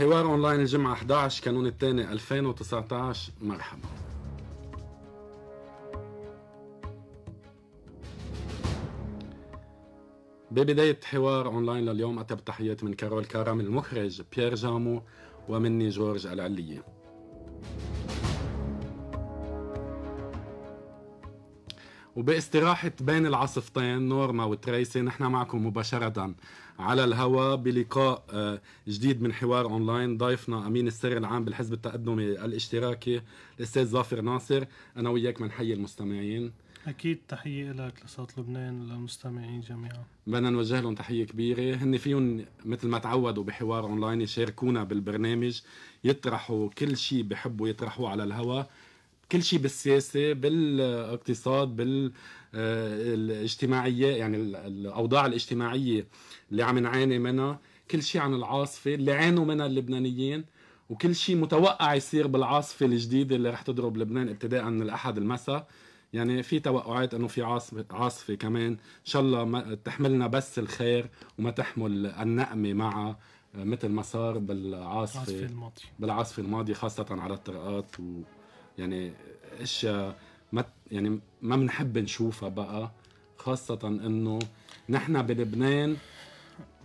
حوار اونلاين الجمعة 11 كانون الثاني 2019 مرحبا ببداية حوار اونلاين لليوم اتب تحيات من كارول كارم المخرج بيير جامو ومني جورج العليه وباستراحة بين العاصفتين نورما وتريسي نحن معكم مباشرة على الهواء بلقاء آه، جديد من حوار اونلاين ضيفنا امين السر العام بالحزب التقدمي الاشتراكي الاستاذ ظافر ناصر انا وياك بنحيي المستمعين اكيد تحيه لك لصوت لبنان وللمستمعين جميعا بدنا نوجه لهم تحيه كبيره هن فيهم مثل ما تعودوا بحوار اونلاين يشاركونا بالبرنامج يطرحوا كل شيء بحبوا يطرحوه على الهواء كل شيء بالسياسه بالاقتصاد بالاجتماعيه آه، يعني الاوضاع الاجتماعيه اللي عم نعاني منها كل شيء عن العاصفه اللي عانوا منها اللبنانيين وكل شيء متوقع يصير بالعاصفه الجديده اللي رح تضرب لبنان ابتداء من الاحد المساء يعني في توقعات انه في عاصفه عاصفه كمان ان شاء الله ما تحملنا بس الخير وما تحمل النقمه معها آه، مثل ما صار بالعاصفه الماضية. بالعاصفه الماضيه خاصه على الطرقات و يعني اشياء ما يعني ما بنحب نشوفها بقى خاصة انه نحن بلبنان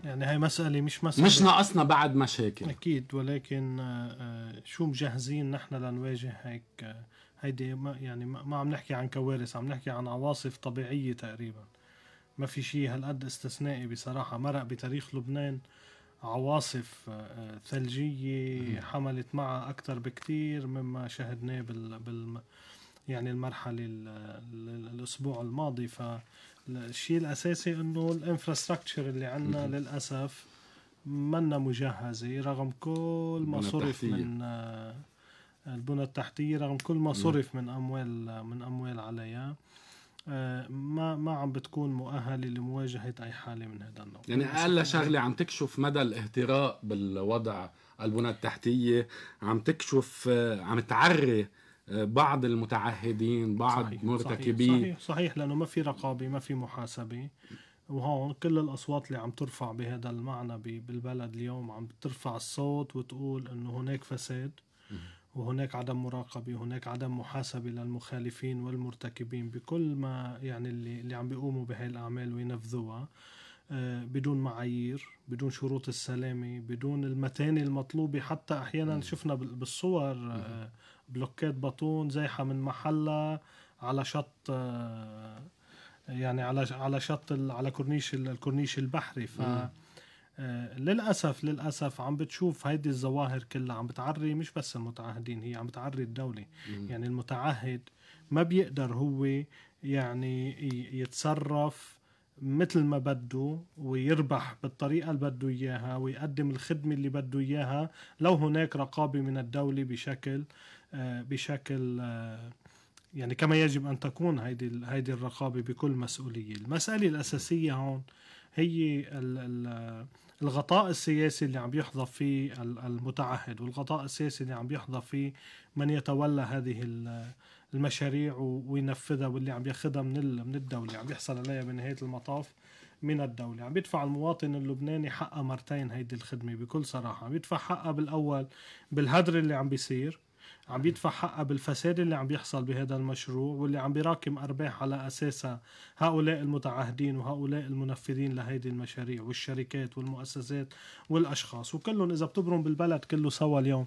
يعني هاي مسألة مش مسألة مش ناقصنا بعد مشاكل أكيد ولكن آه، آه، شو مجهزين نحن لنواجه هيك آه، هيدي ما يعني ما عم نحكي عن كوارث عم نحكي عن عواصف طبيعية تقريبا ما في شيء هالقد استثنائي بصراحة مرق بتاريخ لبنان عواصف آه، ثلجية حملت معها أكثر بكثير مما شهدناه بال, يعني المرحلة الأسبوع الماضي فالشيء الأساسي أنه الانفراستراكشر اللي عندنا للأسف منا مجهزة رغم كل ما صرف من آه، البنى التحتية رغم كل ما صرف من أموال من أموال عليها ما ما عم بتكون مؤهله لمواجهه اي حاله من هذا النوع يعني اقل شغله عم تكشف مدى الاهتراء بالوضع البنى التحتيه عم تكشف آه، عم تعري آه، بعض المتعهدين بعض صحيح مرتكبي صحيح, صحيح صحيح لانه ما في رقابه ما في محاسبه وهون كل الاصوات اللي عم ترفع بهذا المعنى بالبلد اليوم عم ترفع الصوت وتقول انه هناك فساد وهناك عدم مراقبة وهناك عدم محاسبة للمخالفين والمرتكبين بكل ما يعني اللي, اللي عم بيقوموا بهاي الأعمال وينفذوها آه، بدون معايير بدون شروط السلامة بدون المتانة المطلوبة حتى أحيانا شفنا بالصور آه، بلوكات بطون زايحة من محلها على شط آه، يعني على على شط على كورنيش الكورنيش البحري ف آه، للاسف للاسف عم بتشوف هيدي الظواهر كلها عم بتعري مش بس المتعهدين هي عم بتعري الدوله مم. يعني المتعهد ما بيقدر هو يعني يتصرف مثل ما بده ويربح بالطريقه اللي بده اياها ويقدم الخدمه اللي بده اياها لو هناك رقابه من الدوله بشكل آه، بشكل آه، يعني كما يجب ان تكون هيدي هيدي الرقابه بكل مسؤوليه المساله الاساسيه هون هي ال ال الغطاء السياسي اللي عم يحظى فيه المتعهد والغطاء السياسي اللي عم يحظى فيه من يتولى هذه المشاريع وينفذها واللي عم ياخذها من من الدوله عم يحصل عليها بنهايه المطاف من الدولة عم يدفع المواطن اللبناني حقها مرتين هيدي الخدمة بكل صراحة عم يدفع حقها بالأول بالهدر اللي عم بيصير عم بيدفع حقها بالفساد اللي عم بيحصل بهذا المشروع واللي عم بيراكم ارباح على اساسها هؤلاء المتعهدين وهؤلاء المنفذين لهيدي المشاريع والشركات والمؤسسات والاشخاص وكلهم اذا بتبرم بالبلد كله سوا اليوم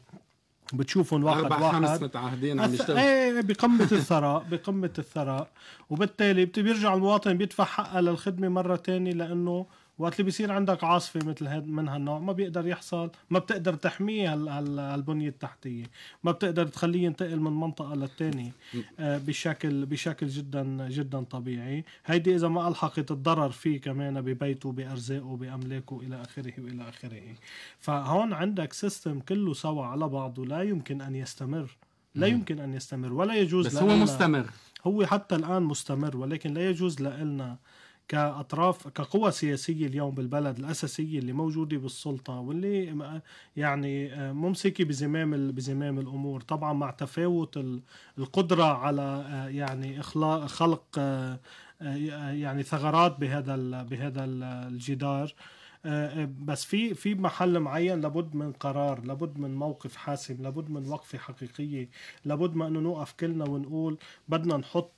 بتشوفهم واحد أربع واحد خمس متعهدين عم يشتغلوا إيه،, إيه،, ايه بقمة الثراء بقمة الثراء وبالتالي بيرجع المواطن بيدفع حقها للخدمة مرة تانية لأنه وقت اللي بيصير عندك عاصفه مثل من هالنوع ما بيقدر يحصل ما بتقدر تحميه البنية التحتيه ما بتقدر تخليه ينتقل من منطقه للثانيه آه، بشكل بشكل جدا جدا طبيعي هيدي اذا ما الحقت الضرر فيه كمان ببيته بارزاقه باملاكه الى اخره والى اخره فهون عندك سيستم كله سوا على بعضه لا يمكن ان يستمر لا يمكن ان يستمر ولا يجوز بس هو مستمر هو حتى الان مستمر ولكن لا يجوز لنا كأطراف كقوى سياسية اليوم بالبلد الأساسية اللي موجودة بالسلطة واللي يعني آه، ممسكة بزمام بزمام الأمور طبعا مع تفاوت القدرة على آه، يعني إخلاق خلق آه، يعني ثغرات بهذا بهذا الجدار بس في في محل معين لابد من قرار لابد من موقف حاسم لابد من وقفه حقيقيه لابد ما انه نوقف كلنا ونقول بدنا نحط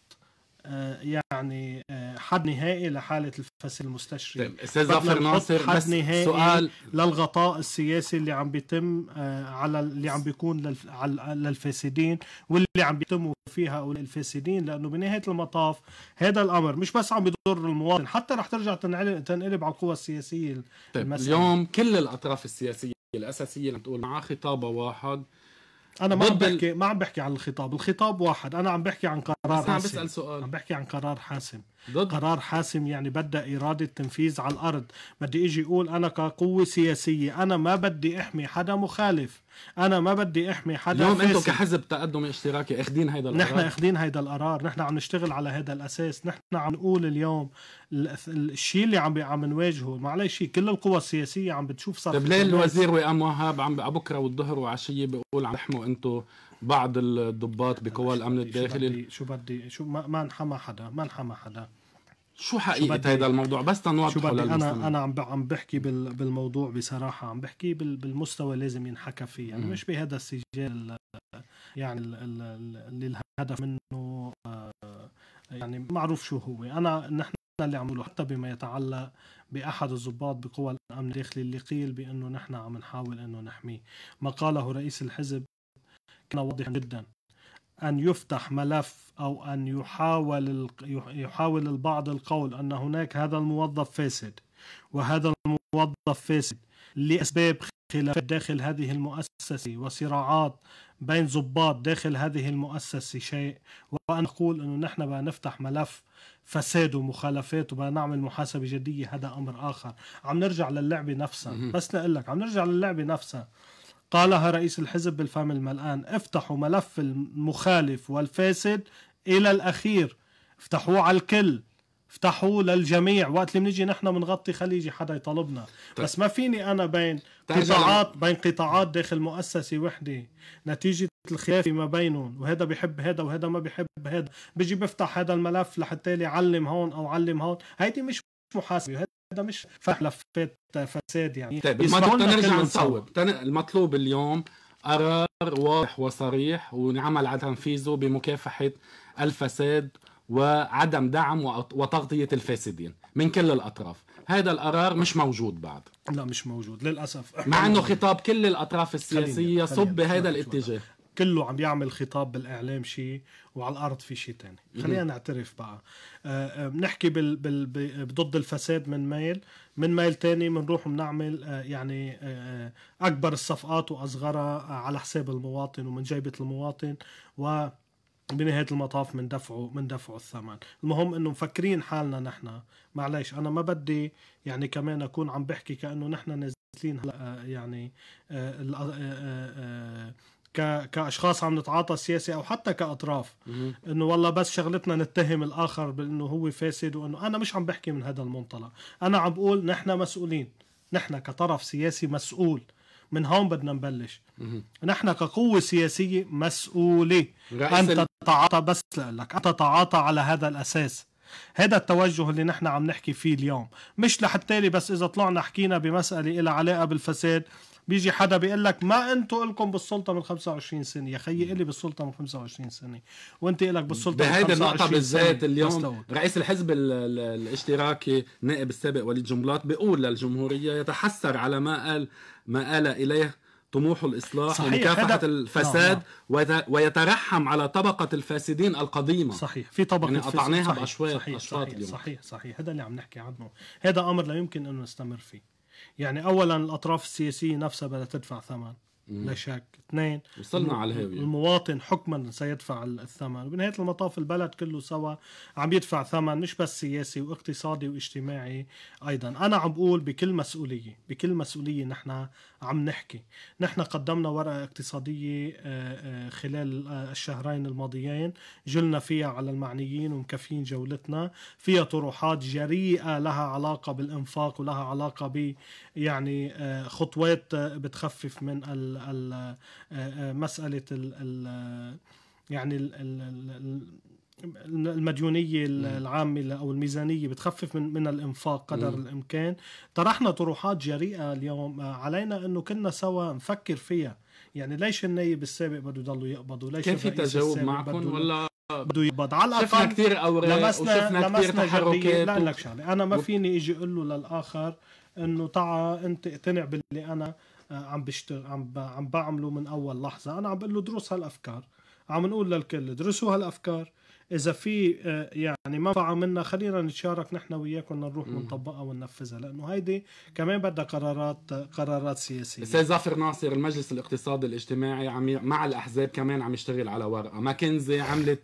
آه، يعني آه، حد نهائي لحاله الفساد المستشري طيب استاذ ظفر ناصر حد بس نهائي سؤال للغطاء السياسي اللي عم بيتم آه، على اللي عم بيكون للفاسدين واللي عم بيتموا فيها هؤلاء الفاسدين لانه بنهايه المطاف هذا الامر مش بس عم بيضر المواطن حتى رح ترجع تنقلب على القوى السياسيه طيب المسألة. اليوم كل الاطراف السياسيه الاساسيه اللي عم تقول مع خطابه واحد انا ما عم بحكي ما عم بحكي عن الخطاب الخطاب واحد انا عم بحكي عن قرار بس حاسم عم بسال سؤال عم بحكي عن قرار حاسم ضد. قرار حاسم يعني بدأ إرادة تنفيذ على الأرض بدي إجي أقول أنا كقوة سياسية أنا ما بدي أحمي حدا مخالف انا ما بدي احمي حدا اليوم انتم كحزب تقدم اشتراكي أخدين هيدا القرار نحن أخدين هيدا القرار نحن عم نشتغل على هذا الاساس نحن عم نقول اليوم الشيء اللي عم عم نواجهه معلش كل القوى السياسيه عم بتشوف صف طيب ليه الوزير وئام وهاب عم بكره والظهر وعشيه بيقول عم تحموا انتم بعض الضباط بقوى الامن الداخلي شو بدي شو ما, ما انحمى حدا ما انحمى حدا شو حقيقة هذا الموضوع بس تنوضحه للمستمع انا انا عم عم بحكي بالموضوع بصراحة عم بحكي بالمستوى لازم ينحكى فيه يعني مش بهذا السجال يعني اللي الهدف منه آه، يعني معروف شو هو انا نحن اللي عم حتى بما يتعلق باحد الضباط بقوى الامن الداخلي اللي قيل بانه نحن عم نحاول انه نحميه ما قاله رئيس الحزب كان واضحا جدا أن يفتح ملف أو أن يحاول يحاول البعض القول أن هناك هذا الموظف فاسد وهذا الموظف فاسد لأسباب خلافات داخل هذه المؤسسة وصراعات بين ضباط داخل هذه المؤسسة شيء وأن نقول أنه نحن بقى نفتح ملف فساد ومخالفات وبقى نعمل محاسبة جدية هذا أمر آخر عم نرجع للعبة نفسها بس لأقول لك عم نرجع للعبة نفسها قالها رئيس الحزب بالفم الملآن افتحوا ملف المخالف والفاسد إلى الأخير افتحوه على الكل افتحوه للجميع وقت اللي بنيجي نحن بنغطي خليجي حدا يطالبنا طيب. بس ما فيني انا بين قطاعات بين قطاعات داخل مؤسسه وحده نتيجه الخلاف ما بينهم وهذا بحب هذا وهذا ما بحب هذا بيجي بفتح هذا الملف لحتى لي علم هون او علم هون هيدي مش محاسبه هذا مش فتح لفات فساد يعني طيب المطلوب نرجع نصوب المطلوب اليوم قرار واضح وصريح ونعمل على تنفيذه بمكافحه الفساد وعدم دعم وتغطيه الفاسدين من كل الاطراف هذا القرار مش موجود بعد لا مش موجود للاسف مع انه خطاب كل الاطراف السياسيه خليني. خليني. صب بهذا الاتجاه كله عم يعمل خطاب بالاعلام شيء وعلى الارض في شيء تاني خلينا نعترف بقى آه، آه، بنحكي بال بال ضد الفساد من ميل من ميل تاني بنروح بنعمل آه، يعني اكبر الصفقات واصغرها على حساب المواطن ومن جيبه المواطن و بنهاية المطاف من دفعه الثمن المهم انه مفكرين حالنا نحن معلش انا ما بدي يعني كمان اكون عم بحكي كانه نحن نازلين هلا يعني ك... كاشخاص عم نتعاطى سياسي او حتى كاطراف انه والله بس شغلتنا نتهم الاخر بانه هو فاسد وانه انا مش عم بحكي من هذا المنطلق انا عم بقول نحن مسؤولين نحن كطرف سياسي مسؤول من هون بدنا نبلش نحن كقوة سياسية مسؤولة أن تتعاطى بس لك أن تتعاطى على هذا الأساس هذا التوجه اللي نحن عم نحكي فيه اليوم مش لحتى بس إذا طلعنا حكينا بمسألة إلى علاقة بالفساد بيجي حدا بيقول لك ما انتوا الكم بالسلطه من 25 سنه يا خيي الي بالسلطه من 25 سنه وانت لك بالسلطه بهيدي النقطه بالذات اليوم رئيس الحزب الاشتراكي نائب السابق وليد جنبلاط بيقول للجمهوريه يتحسر على ما قال ما آل اليه طموح الإصلاح صحيح ومكافحة هذا... الفساد لا آه، نعم. آه. ويترحم على طبقة الفاسدين القديمة صحيح في طبقة يعني قطعناها بأشواط صحيح. صحيح. صحيح. صحيح صحيح صحيح هذا اللي عم نحكي عنه هذا أمر لا يمكن أنه نستمر فيه يعني اولا الاطراف السياسيه نفسها بدها تدفع ثمن لا شك اثنين وصلنا على هاوية المواطن حكما سيدفع الثمن وبنهاية المطاف البلد كله سوا عم يدفع ثمن مش بس سياسي واقتصادي واجتماعي أيضا أنا عم بقول بكل مسؤولية بكل مسؤولية نحن عم نحكي نحن قدمنا ورقة اقتصادية آه، آه، خلال آه، الشهرين الماضيين جلنا فيها على المعنيين ومكفين جولتنا فيها طروحات جريئة لها علاقة بالإنفاق ولها علاقة ب يعني خطوات بتخفف من مساله يعني المديونيه العامه او الميزانيه بتخفف من من الانفاق قدر مم. الامكان طرحنا طروحات جريئه اليوم آه، علينا انه كنا سوا نفكر فيها يعني ليش النايب السابق بده يضلوا يقبضوا ليش كان في تجاوب معكم ولا بده يقبض على الاقل شفنا كثير اوراق لمسنا لمسنا تحركات لا لك شغله انا ما فيني اجي اقول له للاخر انه تعا انت اقتنع باللي انا عم بشتغل عم عم بعمله من اول لحظه انا عم بقول له دروس هالافكار عم نقول للكل درسوا هالافكار اذا في آه، يعني منفعه منا خلينا نتشارك نحن وياكم نروح ونطبقها وننفذها لانه هيدي كمان بدها قرارات قرارات سياسيه استاذ ظافر ناصر المجلس الاقتصادي الاجتماعي عم مع الاحزاب كمان عم يشتغل على ورقه ماكنزي عملت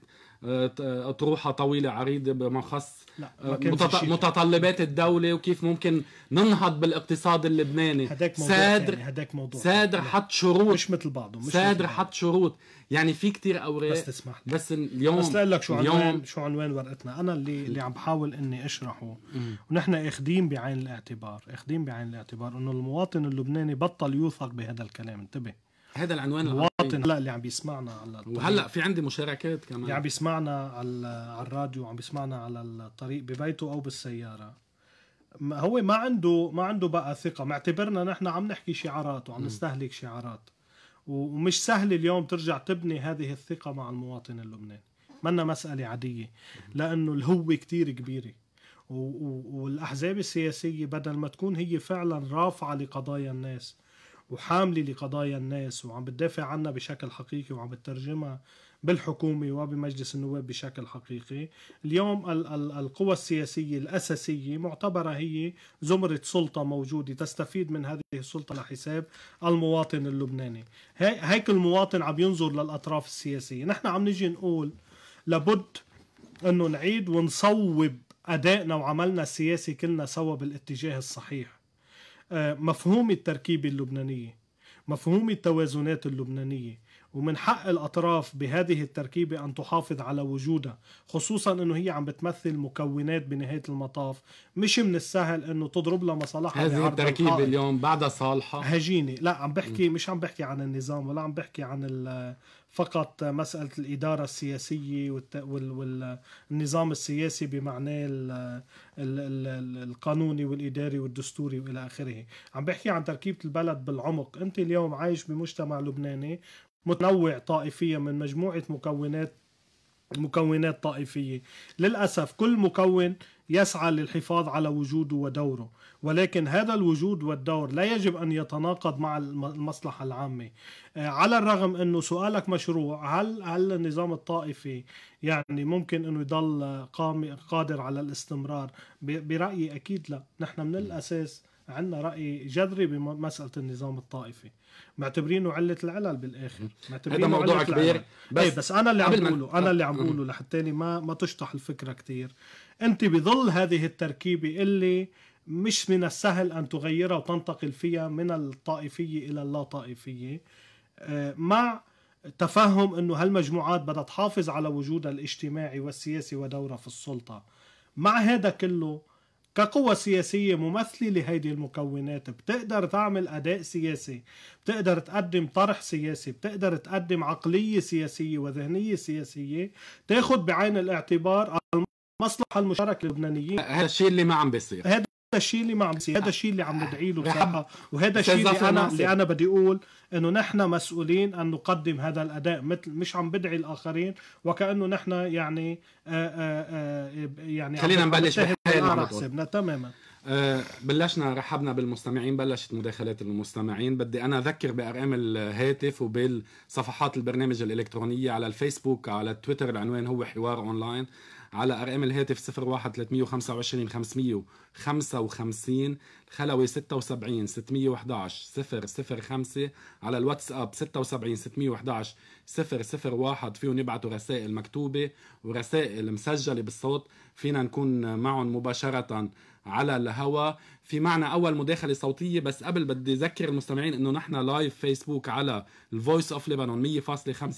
اطروحه آه، طويله عريضه بما خص آه، متطلبات الدوله وكيف ممكن ننهض بالاقتصاد اللبناني هداك موضوع سادر يعني هداك موضوع سادر حط شروط مش مثل بعضه مش سادر حط شروط يعني في كتير اوراق بس تسمح لي بس اليوم بس لك شو عنوان شو عنوان ورقتنا انا اللي اللي عم بحاول اني اشرحه ونحن اخذين بعين الاعتبار اخذين بعين الاعتبار انه المواطن اللبناني بطل يوثق بهذا الكلام انتبه هذا العنوان المواطن إيه. هلا اللي عم بيسمعنا على وهلا في عندي مشاركات كمان اللي عم بيسمعنا على على الراديو وعم بيسمعنا على الطريق ببيته او بالسياره هو ما عنده ما عنده بقى ثقه معتبرنا نحن عم نحكي شعارات وعم نستهلك شعارات ومش سهل اليوم ترجع تبني هذه الثقه مع المواطن اللبناني منا مسألة عادية لأنه الهوة كتير كبيرة والأحزاب السياسية بدل ما تكون هي فعلا رافعة لقضايا الناس وحامله لقضايا الناس وعم بتدافع عنها بشكل حقيقي وعم بترجمها بالحكومة وبمجلس النواب بشكل حقيقي اليوم القوى السياسية الأساسية معتبرة هي زمرة سلطة موجودة تستفيد من هذه السلطة لحساب المواطن اللبناني هيك المواطن عم ينظر للأطراف السياسية نحن عم نجي نقول لابد أنه نعيد ونصوب أدائنا وعملنا السياسي كلنا سوا بالاتجاه الصحيح مفهوم التركيبة اللبنانية مفهوم التوازنات اللبنانية ومن حق الأطراف بهذه التركيبة أن تحافظ على وجودها خصوصا أنه هي عم بتمثل مكونات بنهاية المطاف مش من السهل أنه تضرب لها مصالحها هذه التركيبة اليوم بعدها صالحة هجيني لا عم بحكي مش عم بحكي عن النظام ولا عم بحكي عن فقط مسألة الإدارة السياسية والنظام السياسي بمعناه القانوني والإداري والدستوري وإلى آخره عم بحكي عن تركيبة البلد بالعمق أنت اليوم عايش بمجتمع لبناني متنوع طائفيا من مجموعة مكونات مكونات طائفية للأسف كل مكون يسعى للحفاظ على وجوده ودوره ولكن هذا الوجود والدور لا يجب أن يتناقض مع المصلحة العامة آه، على الرغم أنه سؤالك مشروع هل, هل النظام الطائفي يعني ممكن أنه يضل قادر على الاستمرار برأيي أكيد لا نحن من الأساس عندنا راي جذري بمساله النظام الطائفي معتبرينه عله العلل بالاخر معتبرينه هذا موضوع كبير طيب، بس, بس انا اللي عم بقوله انا اللي عم بقوله لحتى ما ما تشطح الفكره كثير انت بظل هذه التركيبه اللي مش من السهل ان تغيرها وتنتقل فيها من الطائفيه الى اللا طائفيه آه، مع تفهم انه هالمجموعات بدها تحافظ على وجودها الاجتماعي والسياسي ودورها في السلطه مع هذا كله كقوة سياسية ممثلة لهيدي المكونات بتقدر تعمل أداء سياسي بتقدر تقدم طرح سياسي بتقدر تقدم عقلية سياسية وذهنية سياسية تاخد بعين الاعتبار المصلحة المشتركة اللبنانية هذا الشيء اللي ما عم بيصير هذا الشيء اللي ما عم بيصير هذا الشيء اللي عم ندعي له بصراحه وهذا الشيء اللي انا اللي انا بدي اقول انه نحن مسؤولين ان نقدم هذا الاداء مثل مش عم بدعي الاخرين وكانه نحن يعني آآ آه، آآ آه، آه، يعني خلينا نبلش بحالنا تماما آه، بلشنا رحبنا بالمستمعين بلشت مداخلات المستمعين بدي انا اذكر بارقام الهاتف وبالصفحات البرنامج الالكترونيه على الفيسبوك على تويتر العنوان هو حوار اونلاين على ارقام الهاتف 01 325 555 الخلوي 76 611 005 على الواتساب 76 611 001 فيهم يبعثوا رسائل مكتوبه ورسائل مسجله بالصوت فينا نكون معهم مباشره على الهوا في معنا اول مداخله صوتيه بس قبل بدي اذكر المستمعين انه نحن لايف فيسبوك على الفويس اوف ليبانون 100.5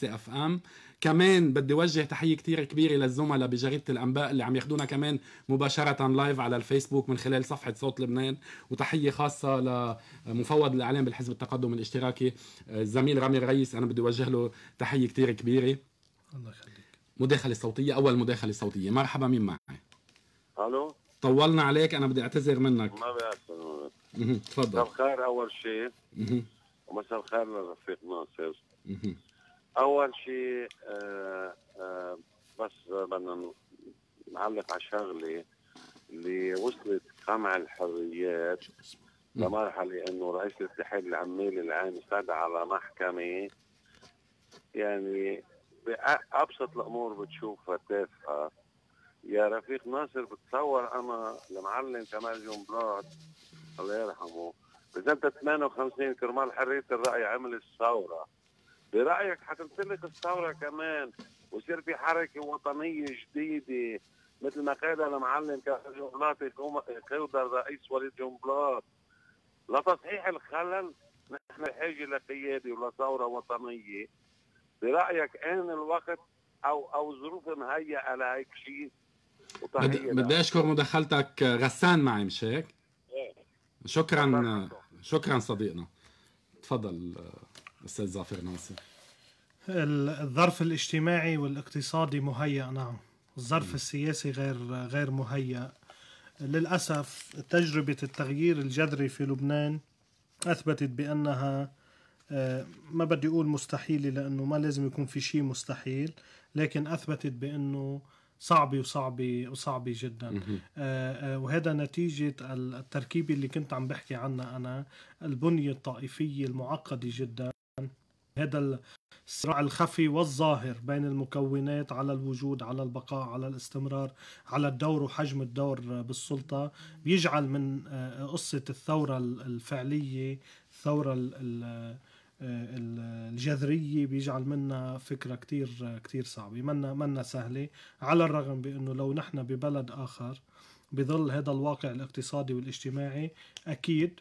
اف ام كمان بدي وجه تحيه كثير كبيره للزملاء بجريده الانباء اللي عم ياخذونا كمان مباشره لايف على الفيسبوك من خلال صفحه صوت لبنان وتحيه خاصه لمفوض الاعلام بالحزب التقدم الاشتراكي آه، الزميل رامي الرئيس انا بدي وجه له تحيه كثير كبيره الله يخليك مداخله صوتيه اول مداخله صوتيه مرحبا مين معي الو طولنا عليك انا بدي اعتذر منك ما بأثر تفضل مساء الخير اول شيء ومساء الخير للرفيق ناصر اول شيء آه، آه، بس بدنا نعلق على شغله اللي وصلت قمع الحريات لمرحله انه رئيس الاتحاد العمالي العام استدعى على محكمه يعني بابسط الامور بتشوفها تافهه يا رفيق ناصر بتصور انا المعلم كمال جنبلاط الله يرحمه بسنة 58 كرمال حرية الرأي عمل الثورة برأيك حتمتلك الثورة كمان ويصير في حركة وطنية جديدة مثل ما قال المعلم كمال جنبلاط قيودة الرئيس وليد جنبلاط لتصحيح الخلل نحن بحاجة لقيادة ولثورة وطنية برأيك آن الوقت أو أو ظروف مهيئة لهيك شيء بدي اشكر مداخلتك غسان معي مش هيك؟ ايه شكرا شكرا صديقنا تفضل استاذ ظافر ناصر الظرف الاجتماعي والاقتصادي مهيأ نعم الظرف السياسي غير غير مهيأ للأسف تجربة التغيير الجذري في لبنان أثبتت بأنها آه، ما بدي أقول مستحيلة لأنه ما لازم يكون في شيء مستحيل لكن أثبتت بأنه صعبة وصعبة وصعبة جدا آه، آه، وهذا نتيجة التركيبة اللي كنت عم بحكي عنها أنا البنية الطائفية المعقدة جدا هذا الصراع الخفي والظاهر بين المكونات على الوجود على البقاء على الاستمرار على الدور وحجم الدور بالسلطة بيجعل من آه، قصة الثورة الفعلية الثورة آه، الجذرية بيجعل منا فكرة كتير كتير صعبة منا منا سهلة على الرغم بأنه لو نحن ببلد آخر بظل هذا الواقع الاقتصادي والاجتماعي أكيد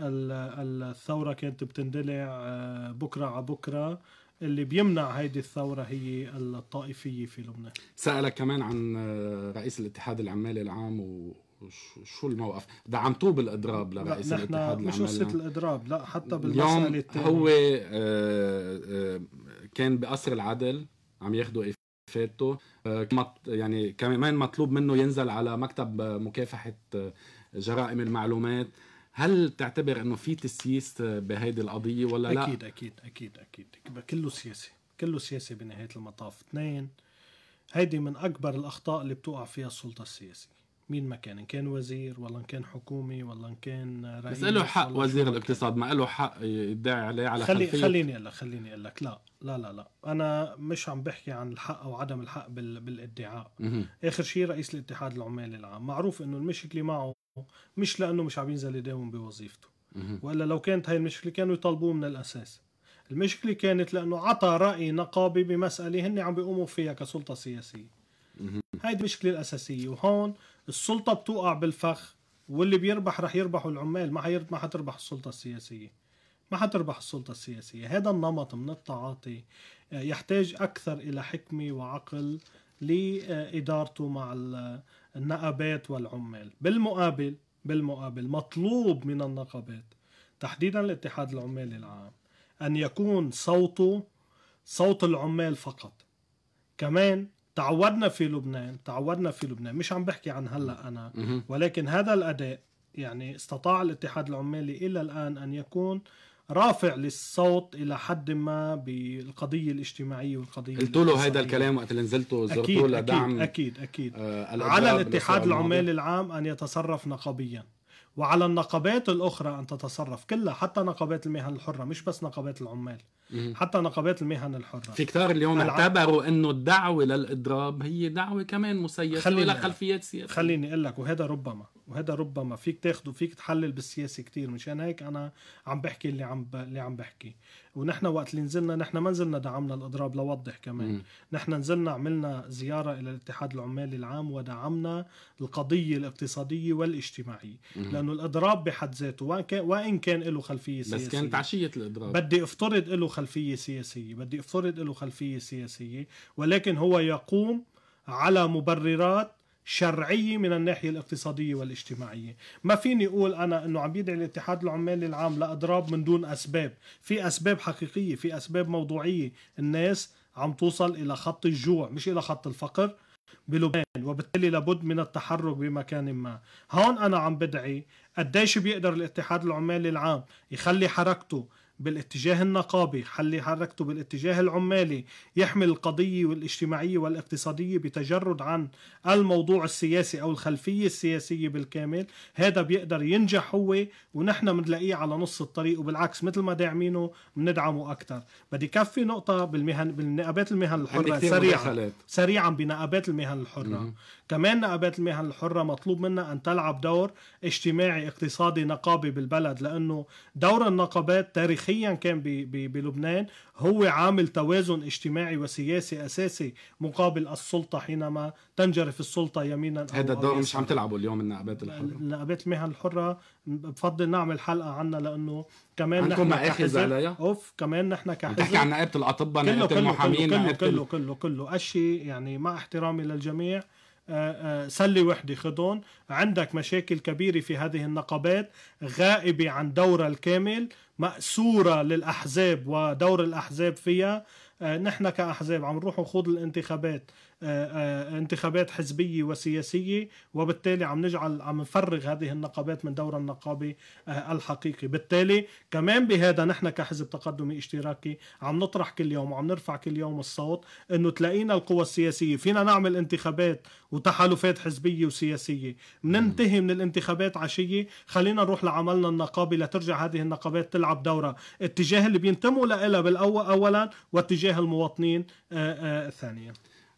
الثورة كانت بتندلع آه، بكرة على بكرة اللي بيمنع هيدي الثورة هي الطائفية في لبنان سألك كمان عن آه، رئيس الاتحاد العمالي العام و شو الموقف دعمتوه بالاضراب لرئيس نحن الاتحاد مش قصه الاضراب لا حتى بالمساله هو آه، آه، كان بقصر العدل عم ياخذوا افادته آه، يعني كمان مطلوب منه ينزل على مكتب مكافحه جرائم المعلومات هل تعتبر انه في تسييس بهيدي القضيه ولا أكيد لا؟ اكيد اكيد اكيد اكيد كله سياسي كله سياسي بنهايه المطاف اثنين هيدي من اكبر الاخطاء اللي بتوقع فيها السلطه السياسيه مين ما كان ان كان وزير ولا ان كان حكومي ولا ان كان رئيس بس له حق وزير الاقتصاد ما له حق يدعي عليه على خلي خلفية. خليني اقول لك خليني اقول لك لا لا لا لا انا مش عم بحكي عن الحق او عدم الحق بال... بالادعاء مه. اخر شيء رئيس الاتحاد العمالي العام معروف انه المشكله معه مش لانه مش عم ينزل يداوم بوظيفته مه. والا لو كانت هاي المشكله كانوا يطالبوه من الاساس المشكله كانت لانه عطى راي نقابي بمساله هن عم بيقوموا فيها كسلطه سياسيه هاي المشكله الاساسيه وهون السلطه بتوقع بالفخ واللي بيربح رح يربحوا العمال ما ما حتربح السلطه السياسيه ما حتربح السلطة السياسية هذا النمط من التعاطي آه، يحتاج أكثر إلى حكمة وعقل لإدارته مع النقابات والعمال بالمقابل بالمقابل مطلوب من النقابات تحديدا الاتحاد العمالي العام أن يكون صوته صوت العمال فقط كمان تعودنا في لبنان تعودنا في لبنان مش عم بحكي عن هلا انا ولكن هذا الاداء يعني استطاع الاتحاد العمالي الى الان ان يكون رافع للصوت الى حد ما بالقضيه الاجتماعيه والقضيه قلت له هيدا الكلام وقت اللي نزلته زرتوه لدعم اكيد اكيد, أكيد. آه على الاتحاد العمالي العام ان يتصرف نقابيا وعلى النقابات الأخرى أن تتصرف كلها حتى نقابات المهن الحرة مش بس نقابات العمال حتى نقابات المهن الحرة في كتار اليوم الع... اعتبروا أنه الدعوة للإضراب هي دعوة كمان مسيسة إلى خلفيات سياسية خليني أقول لك وهذا ربما وهذا ربما فيك تاخده فيك تحلل بالسياسة كتير مشان هيك أنا عم بحكي اللي عم ب... اللي عم بحكي ونحن وقت اللي نزلنا نحن ما نزلنا دعمنا الإضراب لوضح كمان نحن نزلنا عملنا زيارة إلى الاتحاد العمالي العام ودعمنا القضية الاقتصادية والاجتماعية لانه الاضراب بحد ذاته وان كان وان كان له خلفيه سياسيه بس كانت عشيه الاضراب بدي افترض له خلفيه سياسيه بدي افترض له خلفيه سياسيه ولكن هو يقوم على مبررات شرعية من الناحية الاقتصادية والاجتماعية ما فيني أقول أنا أنه عم يدعي الاتحاد العمالي العام لأضراب من دون أسباب في أسباب حقيقية في أسباب موضوعية الناس عم توصل إلى خط الجوع مش إلى خط الفقر بلبنان وبالتالي لابد من التحرك بمكان ما هون أنا عم بدعي قديش بيقدر الاتحاد العمالي العام يخلي حركته بالاتجاه النقابي حلي حركته بالاتجاه العمالي يحمل القضية والاجتماعية والاقتصادية بتجرد عن الموضوع السياسي أو الخلفية السياسية بالكامل هذا بيقدر ينجح هو ونحن بنلاقيه على نص الطريق وبالعكس مثل ما داعمينه بندعمه أكثر بدي كفي نقطة بالمهن بالنقابات المهن الحرة سريعا سريعا بنقابات المهن الحرة كمان نقابات المهن الحرة مطلوب منها أن تلعب دور اجتماعي اقتصادي نقابي بالبلد لأنه دور النقابات تاريخيا كان بلبنان هو عامل توازن اجتماعي وسياسي أساسي مقابل السلطة حينما تنجرف السلطة يمينا هذا الدور مش عم تلعبه اليوم النقابات الحرة نقابات المهن الحرة بفضل نعمل حلقة عنها لأنه كمان نحن مآخذ عليها اوف كمان نحن كحزب بتحكي عن نقابة الأطباء نقابة المحامين كله كله كله كله, كله, كله, كله. أشي يعني مع احترامي للجميع آه، آه، سله وحده خدهم عندك مشاكل كبيره في هذه النقابات غائبه عن دورها الكامل مأسوره للاحزاب ودور الاحزاب فيها آه، نحن كاحزاب عم نروح نخوض الانتخابات آه، آه، انتخابات حزبيه وسياسيه وبالتالي عم نجعل عم نفرغ هذه النقابات من دور النقابي آه، الحقيقي بالتالي كمان بهذا نحن كحزب تقدمي اشتراكي عم نطرح كل يوم وعم نرفع كل يوم الصوت انه تلاقينا القوى السياسيه فينا نعمل انتخابات وتحالفات حزبيه وسياسيه بننتهي من الانتخابات عشيه خلينا نروح لعملنا النقابي لترجع هذه النقابات تلعب دورها اتجاه اللي بينتموا لها بالاول اولا واتجاه المواطنين ثانيا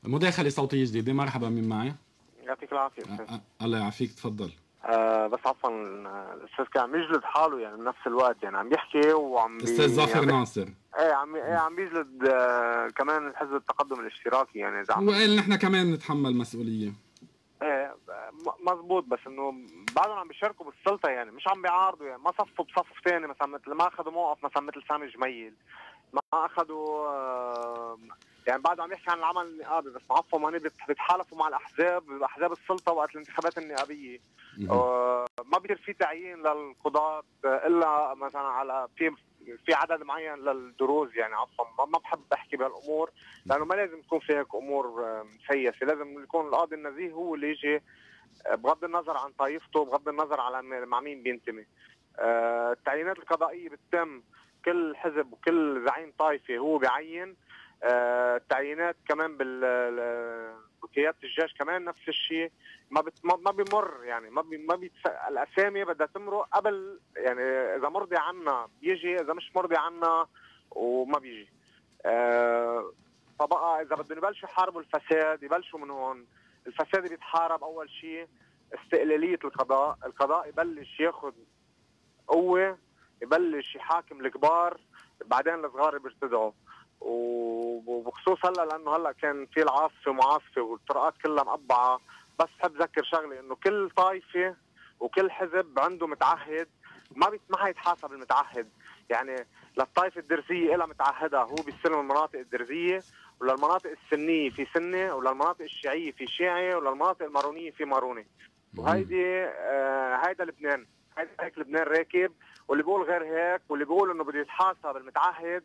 مداخله صوتيه جديده مرحبا مين معي يعطيك العافيه أه الله يعافيك تفضل آه بس عفوا الاستاذ كان عم يجلد حاله يعني بنفس الوقت يعني عم يحكي وعم الاستاذ ظافر يعني ناصر ايه عم ايه عم يجلد آه كمان حزب التقدم الاشتراكي يعني اذا عم وقال نحن كمان نتحمل مسؤوليه ايه مضبوط بس انه بعدهم عم بيشاركوا بالسلطه يعني مش عم بيعارضوا يعني ما صفوا بصف ثاني مثلا مثل ما اخذوا موقف مثلا مثل سامي جميل ما اخذوا آه يعني بعد عم يحكي عن العمل النقابي بس عفوا ماني بيتحالفوا مع الاحزاب احزاب السلطه وقت الانتخابات النقابيه آه، ما بيصير في تعيين للقضاة الا مثلا على في في عدد معين للدروز يعني عفوا ما بحب احكي بهالامور لانه ما لازم تكون في هيك امور مسيسه آه، لازم يكون القاضي النزيه هو اللي يجي آه، بغض النظر عن طائفته بغض النظر على مع مين بينتمي التعيينات القضائيه بتتم كل حزب وكل زعيم طائفه هو بيعين آه، التعيينات كمان بال بقياده الجيش كمان نفس الشيء ما بت... ما بيمر يعني ما بي... ما بيتس... الاسامي بدها تمرق قبل يعني اذا مرضي عنا بيجي اذا مش مرضي عنا وما بيجي أه... فبقى اذا بدهم يبلشوا يحاربوا الفساد يبلشوا من هون الفساد بيتحارب اول شيء استقلاليه القضاء القضاء يبلش ياخذ قوه يبلش يحاكم الكبار بعدين الصغار بيرتدعوا وبخصوص هلا لانه هلا كان في العاصفه معاصفه والطرقات كلها مقبعه بس بحب اذكر شغله انه كل طائفه وكل حزب عنده متعهد ما ما حيتحاسب المتعهد يعني للطائفه الدرزيه لها متعهدها هو بيستلم المناطق الدرزيه وللمناطق السنيه في سنه وللمناطق الشيعيه في شيعي وللمناطق المارونيه في ماروني وهيدي آه هيدا لبنان هيدا هيك لبنان راكب واللي بيقول غير هيك واللي بيقول انه بده يتحاسب المتعهد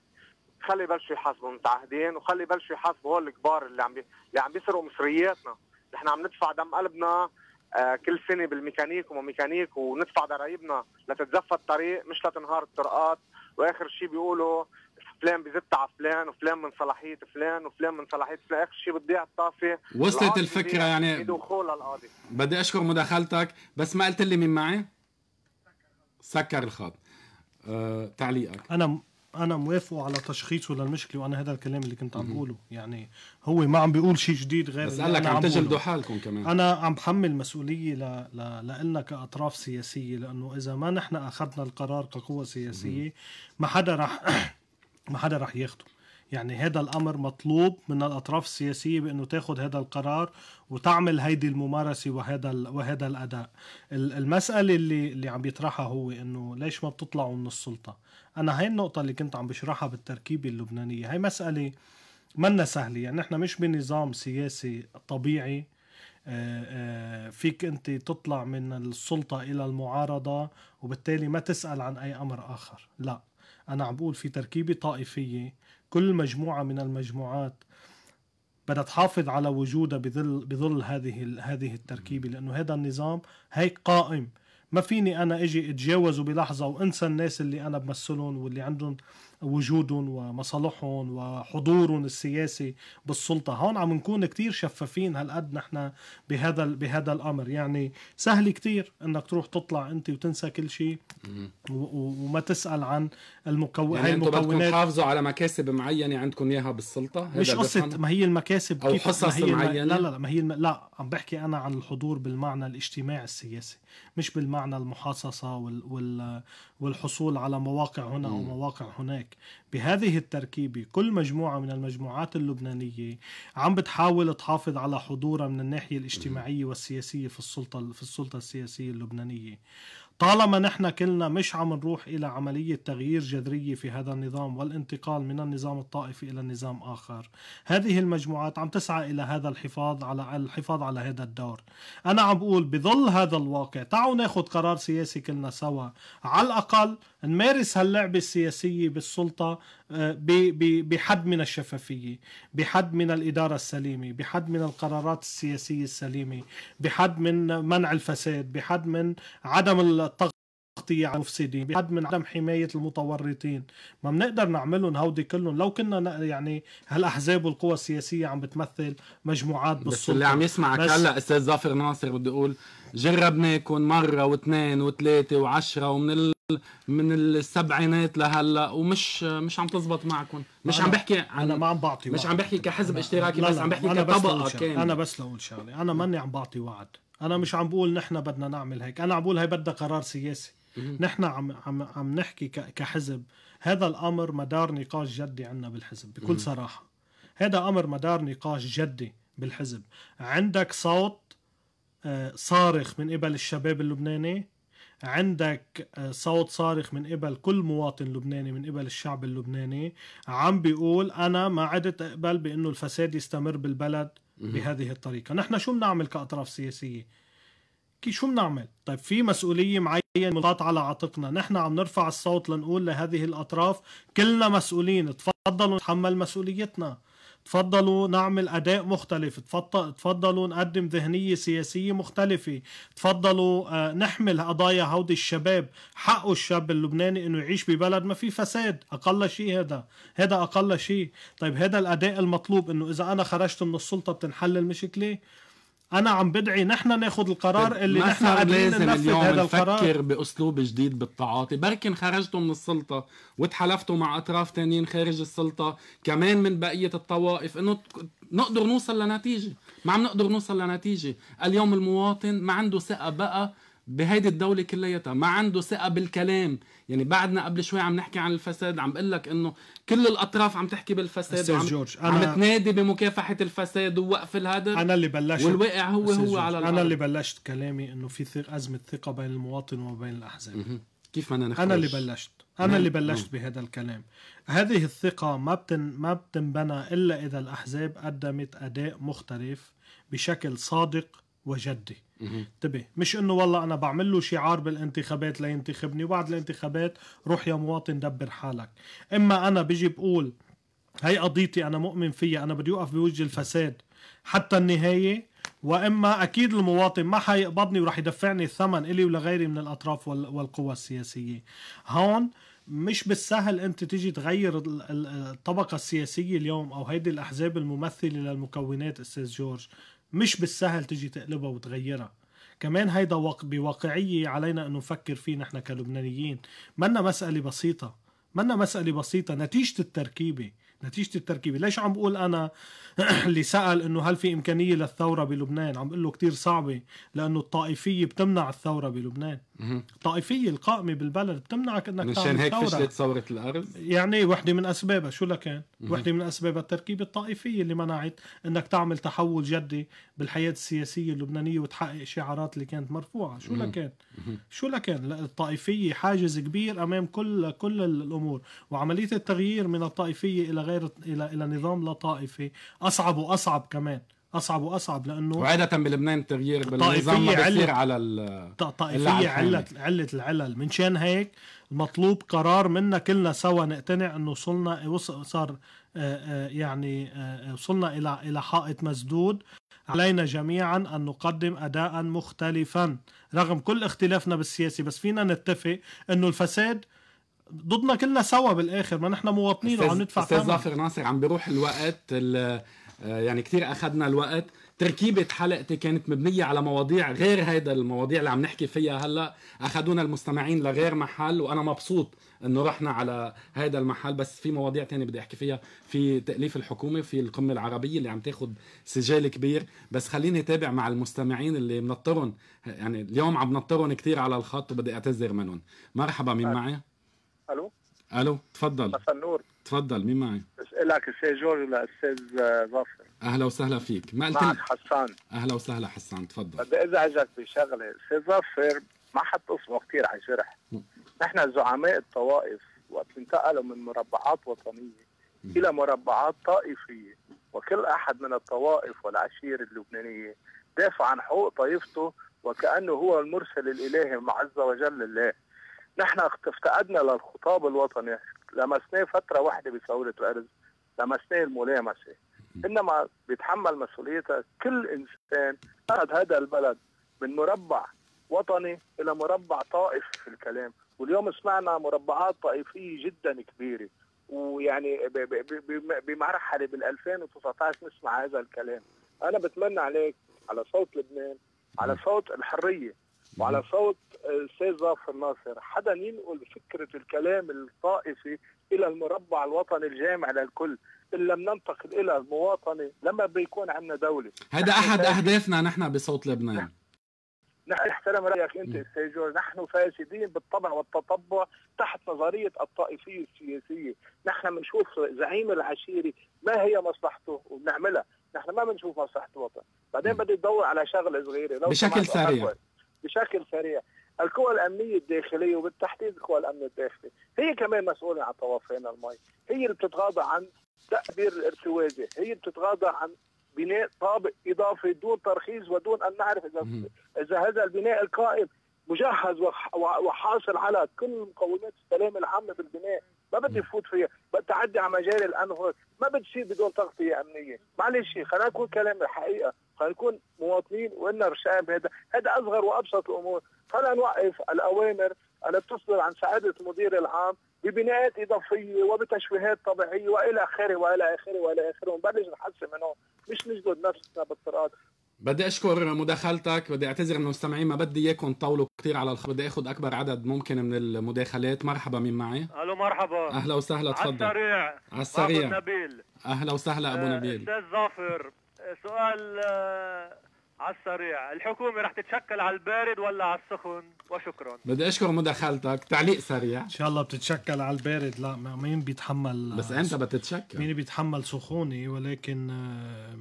خلي بلشوا يحاسبوا المتعهدين وخلي بلشوا يحاسبوا هول الكبار اللي عم بي... اللي عم بيسرقوا مصرياتنا نحن عم ندفع دم قلبنا آه، كل سنه بالميكانيك وما ميكانيك وندفع ضرايبنا لتتزفى الطريق مش لتنهار الطرقات واخر شيء بيقولوا فلان بزت على فلان وفلان من صلاحيه فلان وفلان من صلاحيه فلان اخر شيء بتضيع الطاسه وصلت الفكره يعني بدي اشكر مداخلتك بس ما قلت لي مين معي سكر الخط أه تعليقك انا انا موافقه على تشخيصه للمشكله وانا هذا الكلام اللي كنت عم بقوله يعني هو ما عم بيقول شيء جديد غير بس قال لك عم تجلدوا حالكم كمان انا عم بحمل مسؤوليه ل... ل... لنا كاطراف سياسيه لانه اذا ما نحن اخذنا القرار كقوه سياسيه ما حدا رح ما حدا رح ياخده يعني هذا الأمر مطلوب من الأطراف السياسية بأنه تاخذ هذا القرار وتعمل هيدي الممارسة وهذا وهذا الأداء المسألة اللي اللي عم يطرحها هو أنه ليش ما بتطلعوا من السلطة أنا هاي النقطة اللي كنت عم بشرحها بالتركيبة اللبنانية هاي مسألة منا سهلة يعني نحن مش بنظام سياسي طبيعي آه، آه، فيك انت تطلع من السلطة الى المعارضة وبالتالي ما تسأل عن اي امر اخر لا انا عم بقول في تركيبة طائفية كل مجموعه من المجموعات بدها تحافظ على وجودها بظل بظل هذه هذه التركيبه لانه هذا النظام هيك قائم ما فيني انا اجي اتجاوزه بلحظه وانسى الناس اللي انا بمثلهم واللي عندهم وجودهم ومصالحهم وحضورهم السياسي بالسلطة هون عم نكون كتير شفافين هالقد نحن بهذا بهذا الأمر يعني سهل كتير انك تروح تطلع انت وتنسى كل شيء وما تسأل عن المكو... يعني المكونات يعني تحافظوا على مكاسب معينة عندكم إياها بالسلطة مش قصة ما هي المكاسب أو حصص معينة لا لا لا ما هي الم... لا عم بحكي أنا عن الحضور بالمعنى الاجتماعي السياسي مش بالمعنى المحاصصة وال... وال... والحصول على مواقع هنا أو مواقع هناك هيك بهذه التركيبة كل مجموعة من المجموعات اللبنانية عم بتحاول تحافظ على حضورها من الناحية الاجتماعية والسياسية في السلطة في السلطة السياسية اللبنانية طالما نحن كلنا مش عم نروح إلى عملية تغيير جذرية في هذا النظام والانتقال من النظام الطائفي إلى نظام آخر هذه المجموعات عم تسعى إلى هذا الحفاظ على الحفاظ على هذا الدور أنا عم بقول بظل هذا الواقع تعالوا ناخذ قرار سياسي كلنا سوا على الأقل نمارس هاللعبة السياسية بالسلطة آه، بحد من الشفافية بحد من الإدارة السليمة بحد من القرارات السياسية السليمة بحد من منع الفساد بحد من عدم التغطية على المفسدين بحد من عدم حماية المتورطين ما بنقدر نعملهم هودي كلهم لو كنا يعني هالأحزاب والقوى السياسية عم بتمثل مجموعات بالسلطة بس اللي عم يسمعك هلا أستاذ ظافر ناصر بدي أقول جربناكم مرة واثنين وثلاثة وعشرة ومن ال... من السبعينات لهلا ومش مش عم تزبط معكم مش عم بحكي عن انا ما عم بعطي وعد. مش عم بحكي كحزب أنا اشتراكي لا بس لا عم بحكي كطبقه كامله انا بس لاقول شغله انا ماني عم بعطي وعد انا مش عم بقول نحن بدنا نعمل هيك انا عم بقول هي بدها قرار سياسي نحن عم عم عم نحكي كحزب هذا الامر مدار نقاش جدي عندنا بالحزب بكل صراحه هذا امر مدار نقاش جدي بالحزب عندك صوت آه، صارخ من قبل الشباب اللبناني عندك آه، صوت صارخ من قبل كل مواطن لبناني من قبل الشعب اللبناني عم بيقول أنا ما عدت أقبل بأنه الفساد يستمر بالبلد بهذه الطريقة نحن شو بنعمل كأطراف سياسية كي شو بنعمل طيب في مسؤولية معينة ملقاة على عاتقنا نحن عم نرفع الصوت لنقول لهذه الأطراف كلنا مسؤولين تفضلوا نتحمل مسؤوليتنا تفضلوا نعمل أداء مختلف تفضلوا نقدم ذهنية سياسية مختلفة تفضلوا آه، نحمل قضايا هودي الشباب حق الشاب اللبناني انه يعيش ببلد ما في فساد اقل شيء هذا هذا اقل شيء طيب هذا الاداء المطلوب انه اذا انا خرجت من السلطه بتنحل المشكله انا عم بدعي نحن ناخذ القرار طيب، اللي نحن لازم اليوم هذا القرار نفكر باسلوب جديد بالتعاطي بركن خرجتوا من السلطه وتحالفتوا مع اطراف تانيين خارج السلطه كمان من بقيه الطوائف انه نقدر نوصل لنتيجه ما عم نقدر نوصل لنتيجه اليوم المواطن ما عنده ثقه بقى بهيدي الدوله كلياتها ما عنده ثقه بالكلام يعني بعدنا قبل شوي عم نحكي عن الفساد عم بقول لك انه كل الاطراف عم تحكي بالفساد عم جورج. أنا عم تنادي بمكافحه الفساد ووقف الهدر انا اللي بلشت والواقع هو هو جورج. على الأرض. انا اللي بلشت كلامي انه في ثق ازمه ثقه بين المواطن وبين الاحزاب كيف بدنا نخرج انا اللي بلشت انا م-م. اللي بلشت م-م. بهذا الكلام هذه الثقه ما بتن ما بتنبنى الا اذا الاحزاب قدمت اداء مختلف بشكل صادق وجدي انتبه مش انه والله انا بعمل له شعار بالانتخابات لينتخبني وبعد الانتخابات روح يا مواطن دبر حالك اما انا بيجي بقول هي قضيتي انا مؤمن فيها انا بدي اوقف بوجه الفساد حتى النهايه واما اكيد المواطن ما حيقبضني وراح يدفعني الثمن الي ولغيري من الاطراف والقوى السياسيه هون مش بالسهل انت تيجي تغير الطبقه السياسيه اليوم او هيدي الاحزاب الممثله للمكونات استاذ جورج مش بالسهل تجي تقلبها وتغيرها كمان هيدا بواقعية علينا انه نفكر فيه نحن كلبنانيين منا مسألة بسيطة منا مسألة بسيطة نتيجة التركيبة نتيجه التركيبه ليش عم بقول انا اللي سال انه هل في امكانيه للثوره بلبنان عم بقول له كثير صعبه لانه الطائفيه بتمنع الثوره بلبنان الطائفيه القائمه بالبلد بتمنعك انك مشان هيك ثوره فشلت ثوره الارض يعني وحده من اسبابها شو لكان وحده من اسباب التركيبه الطائفيه اللي منعت انك تعمل تحول جدي بالحياه السياسيه اللبنانيه وتحقق شعارات اللي كانت مرفوعه شو لكان شو لكان الطائفيه حاجز كبير امام كل كل الامور وعمليه التغيير من الطائفيه الى غير الى الى نظام لا طائفي اصعب واصعب كمان اصعب واصعب لانه وعادة بلبنان التغيير بالنظام ما بيصير على الطائفية علة علة العلل من شان هيك المطلوب قرار منا كلنا سوا نقتنع انه وصلنا صار آه، آه، يعني آه، وصلنا الى الى حائط مسدود علينا جميعا ان نقدم اداء مختلفا رغم كل اختلافنا بالسياسي بس فينا نتفق انه الفساد ضدنا كلنا سوا بالاخر ما نحن مواطنين وعم ندفع استاذ ظافر ناصر عم بيروح الوقت آه، يعني كثير اخذنا الوقت تركيبة حلقتي كانت مبنية على مواضيع غير هيدا المواضيع اللي عم نحكي فيها هلا أخذونا المستمعين لغير محل وأنا مبسوط إنه رحنا على هذا المحل بس في مواضيع تانية بدي أحكي فيها في تأليف الحكومة في القمة العربية اللي عم تاخد سجال كبير بس خليني تابع مع المستمعين اللي منطرهم يعني اليوم عم نطرهم كتير على الخط وبدي أعتذر منهم مرحبا مين معي؟ الو الو تفضل مساء النور تفضل مين معي؟ اسالك استاذ جورج ولا استاذ ظافر اهلا وسهلا فيك ما قلت معك حسان اهلا وسهلا حسان تفضل بدي ازعجك بشغله استاذ ظافر ما حط اسمه كثير على الجرح نحن زعماء الطوائف وقت انتقلوا من مربعات وطنيه م. الى مربعات طائفيه وكل احد من الطوائف والعشيره اللبنانيه دافع عن حقوق طائفته وكانه هو المرسل الالهي مع عز وجل الله نحن افتقدنا للخطاب الوطني لمسناه فترة واحدة بثورة الأرز لمسناه الملامسة إنما بيتحمل مسؤوليتها كل إنسان أخذ هذا البلد من مربع وطني إلى مربع طائفي في الكلام واليوم سمعنا مربعات طائفية جدا كبيرة ويعني بمرحلة بال 2019 نسمع هذا الكلام أنا بتمنى عليك على صوت لبنان على صوت الحرية وعلى صوت السيد ظافر ناصر حدا ينقل فكرة الكلام الطائفي إلى المربع الوطني الجامع للكل إن لم ننتقل إلى المواطنة لما بيكون عندنا دولة هذا أحد أهدافنا نحن بصوت لبنان نحن احترم رايك انت استاذ جورج نحن فاسدين بالطبع والتطبع تحت نظريه الطائفيه السياسيه، نحن بنشوف زعيم العشيره ما هي مصلحته وبنعملها، نحن ما بنشوف مصلحه الوطن، بعدين بدي ادور على شغله صغيره لو بشكل سريع بشكل سريع القوى الامنيه الداخليه وبالتحديد القوى الامن الداخلي هي كمان مسؤوله عن طوفان المي هي اللي بتتغاضى عن تأبير الارتوازي هي اللي بتتغاضى عن بناء طابق اضافي دون ترخيص ودون ان نعرف اذا اذا هذا البناء القائم مجهز وحاصل على كل مقومات السلام العامه في البناء ما بدي نعم. فوت فيها بتعدي على مجال الانهر ما بتصير بدون تغطيه امنيه معلش خلينا نكون كلام الحقيقه خلينا نكون مواطنين وإلنا رشام هذا هذا اصغر وابسط الامور خلينا نوقف الاوامر اللي بتصدر عن سعاده المدير العام ببنايات اضافيه وبتشويهات طبيعيه والى اخره والى اخره والى اخره ونبلش نحسن من هون مش نجدد نفسنا بالطرقات بدي اشكر مداخلتك بدي اعتذر من المستمعين ما بدي اياكم تطولوا كثير على الخط بدي اخذ اكبر عدد ممكن من المداخلات مرحبا مين معي الو مرحبا اهلا وسهلا تفضل على السريع على السريع ابو نبيل اهلا وسهلا ابو آه، نبيل استاذ ظافر سؤال آه، على السريع الحكومة رح تتشكل على البارد ولا على السخن وشكرا بدي أشكر مداخلتك تعليق سريع إن شاء الله بتتشكل على البارد لا مين بيتحمل بس أنت بتتشكل مين بيتحمل سخوني ولكن آه،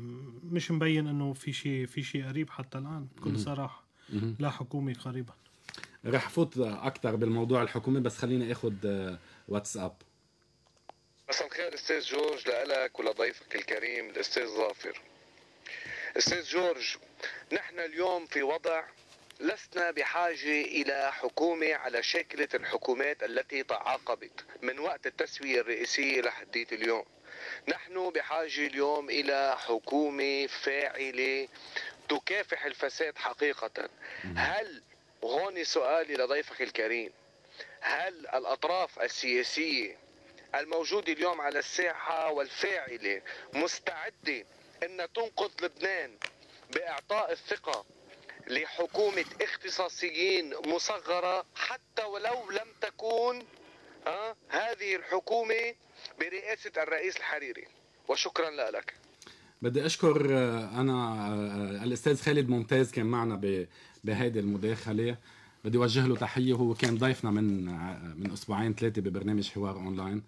مش مبين أنه في شيء في شيء قريب حتى الآن بكل صراحة لا حكومة قريبا رح فوت أكثر بالموضوع الحكومي بس خليني أخذ آه، واتساب مساء الخير استاذ جورج لك ولضيفك الكريم الاستاذ ظافر استاذ جورج نحن اليوم في وضع لسنا بحاجة إلى حكومة على شكلة الحكومات التي تعاقبت من وقت التسوية الرئيسية لحديت اليوم نحن بحاجة اليوم إلى حكومة فاعلة تكافح الفساد حقيقة هل هون سؤالي لضيفك الكريم هل الأطراف السياسية الموجودة اليوم على الساحة والفاعلة مستعدة أن تنقذ لبنان باعطاء الثقه لحكومه اختصاصيين مصغره حتى ولو لم تكون آه، هذه الحكومه برئاسه الرئيس الحريري وشكرا لك بدي اشكر آه، انا آه، الاستاذ خالد ممتاز كان معنا بهيدي المداخله بدي اوجه له تحيه هو كان ضيفنا من من اسبوعين ثلاثه ببرنامج حوار اونلاين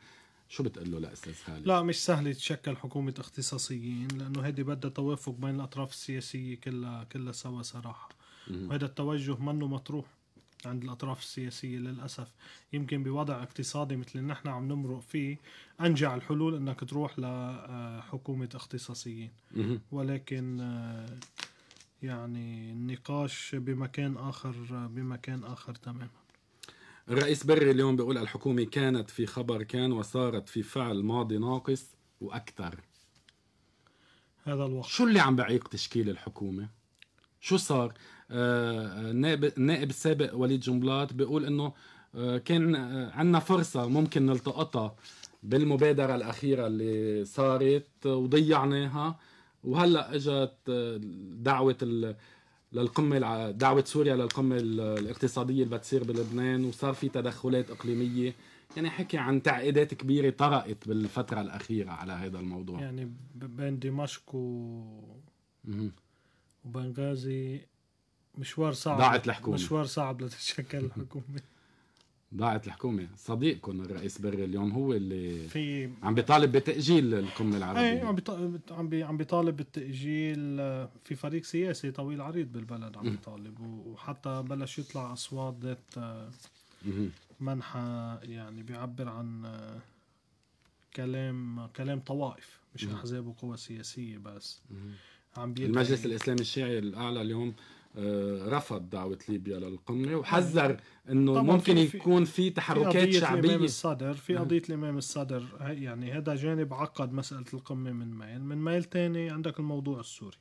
شو بتقول له لاستاذ خالد؟ لا مش سهل يتشكل حكومه اختصاصيين لانه هيدي بدها توافق بين الاطراف السياسيه كلها كلها سوا صراحه وهذا التوجه منه مطروح عند الاطراف السياسيه للاسف يمكن بوضع اقتصادي مثل اللي نحن عم نمرق فيه انجع الحلول انك تروح لحكومه آه، اختصاصيين ولكن آه، يعني النقاش بمكان اخر آه، بمكان اخر تماما الرئيس بري اليوم بيقول الحكومة كانت في خبر كان وصارت في فعل ماضي ناقص وأكثر هذا الوقت شو اللي عم بعيق تشكيل الحكومة؟ شو صار؟ آه النائب آه، النائب السابق وليد جنبلاط بيقول انه آه كان آه، عندنا فرصة ممكن نلتقطها بالمبادرة الأخيرة اللي صارت وضيعناها وهلا اجت آه، دعوة للقمه دعوه سوريا للقمه الاقتصاديه اللي بتصير بلبنان وصار في تدخلات اقليميه يعني حكي عن تعقيدات كبيره طرقت بالفتره الاخيره على هذا الموضوع يعني بين دمشق و وبنغازي مشوار صعب ضاعت الحكومه مشوار صعب لتتشكل الحكومه ضاعت الحكومة صديقكم الرئيس بري اليوم هو اللي في عم بيطالب بتأجيل القمة العربية ايه عم عم عم بيطالب بالتأجيل آه، في فريق سياسي طويل عريض بالبلد عم بيطالب وحتى بلش يطلع أصوات ذات آه، منحى يعني بيعبر عن آه، كلام كلام طوائف مش أحزاب وقوى سياسية بس عم المجلس الإسلامي الشيعي الأعلى اليوم آه، رفض دعوة ليبيا للقمة نعم. وحذر انه ممكن في يكون في تحركات في شعبية الامام الصدر في نعم. قضية الامام الصدر يعني هذا جانب عقد مسألة القمة من ميل من ميل تاني عندك الموضوع السوري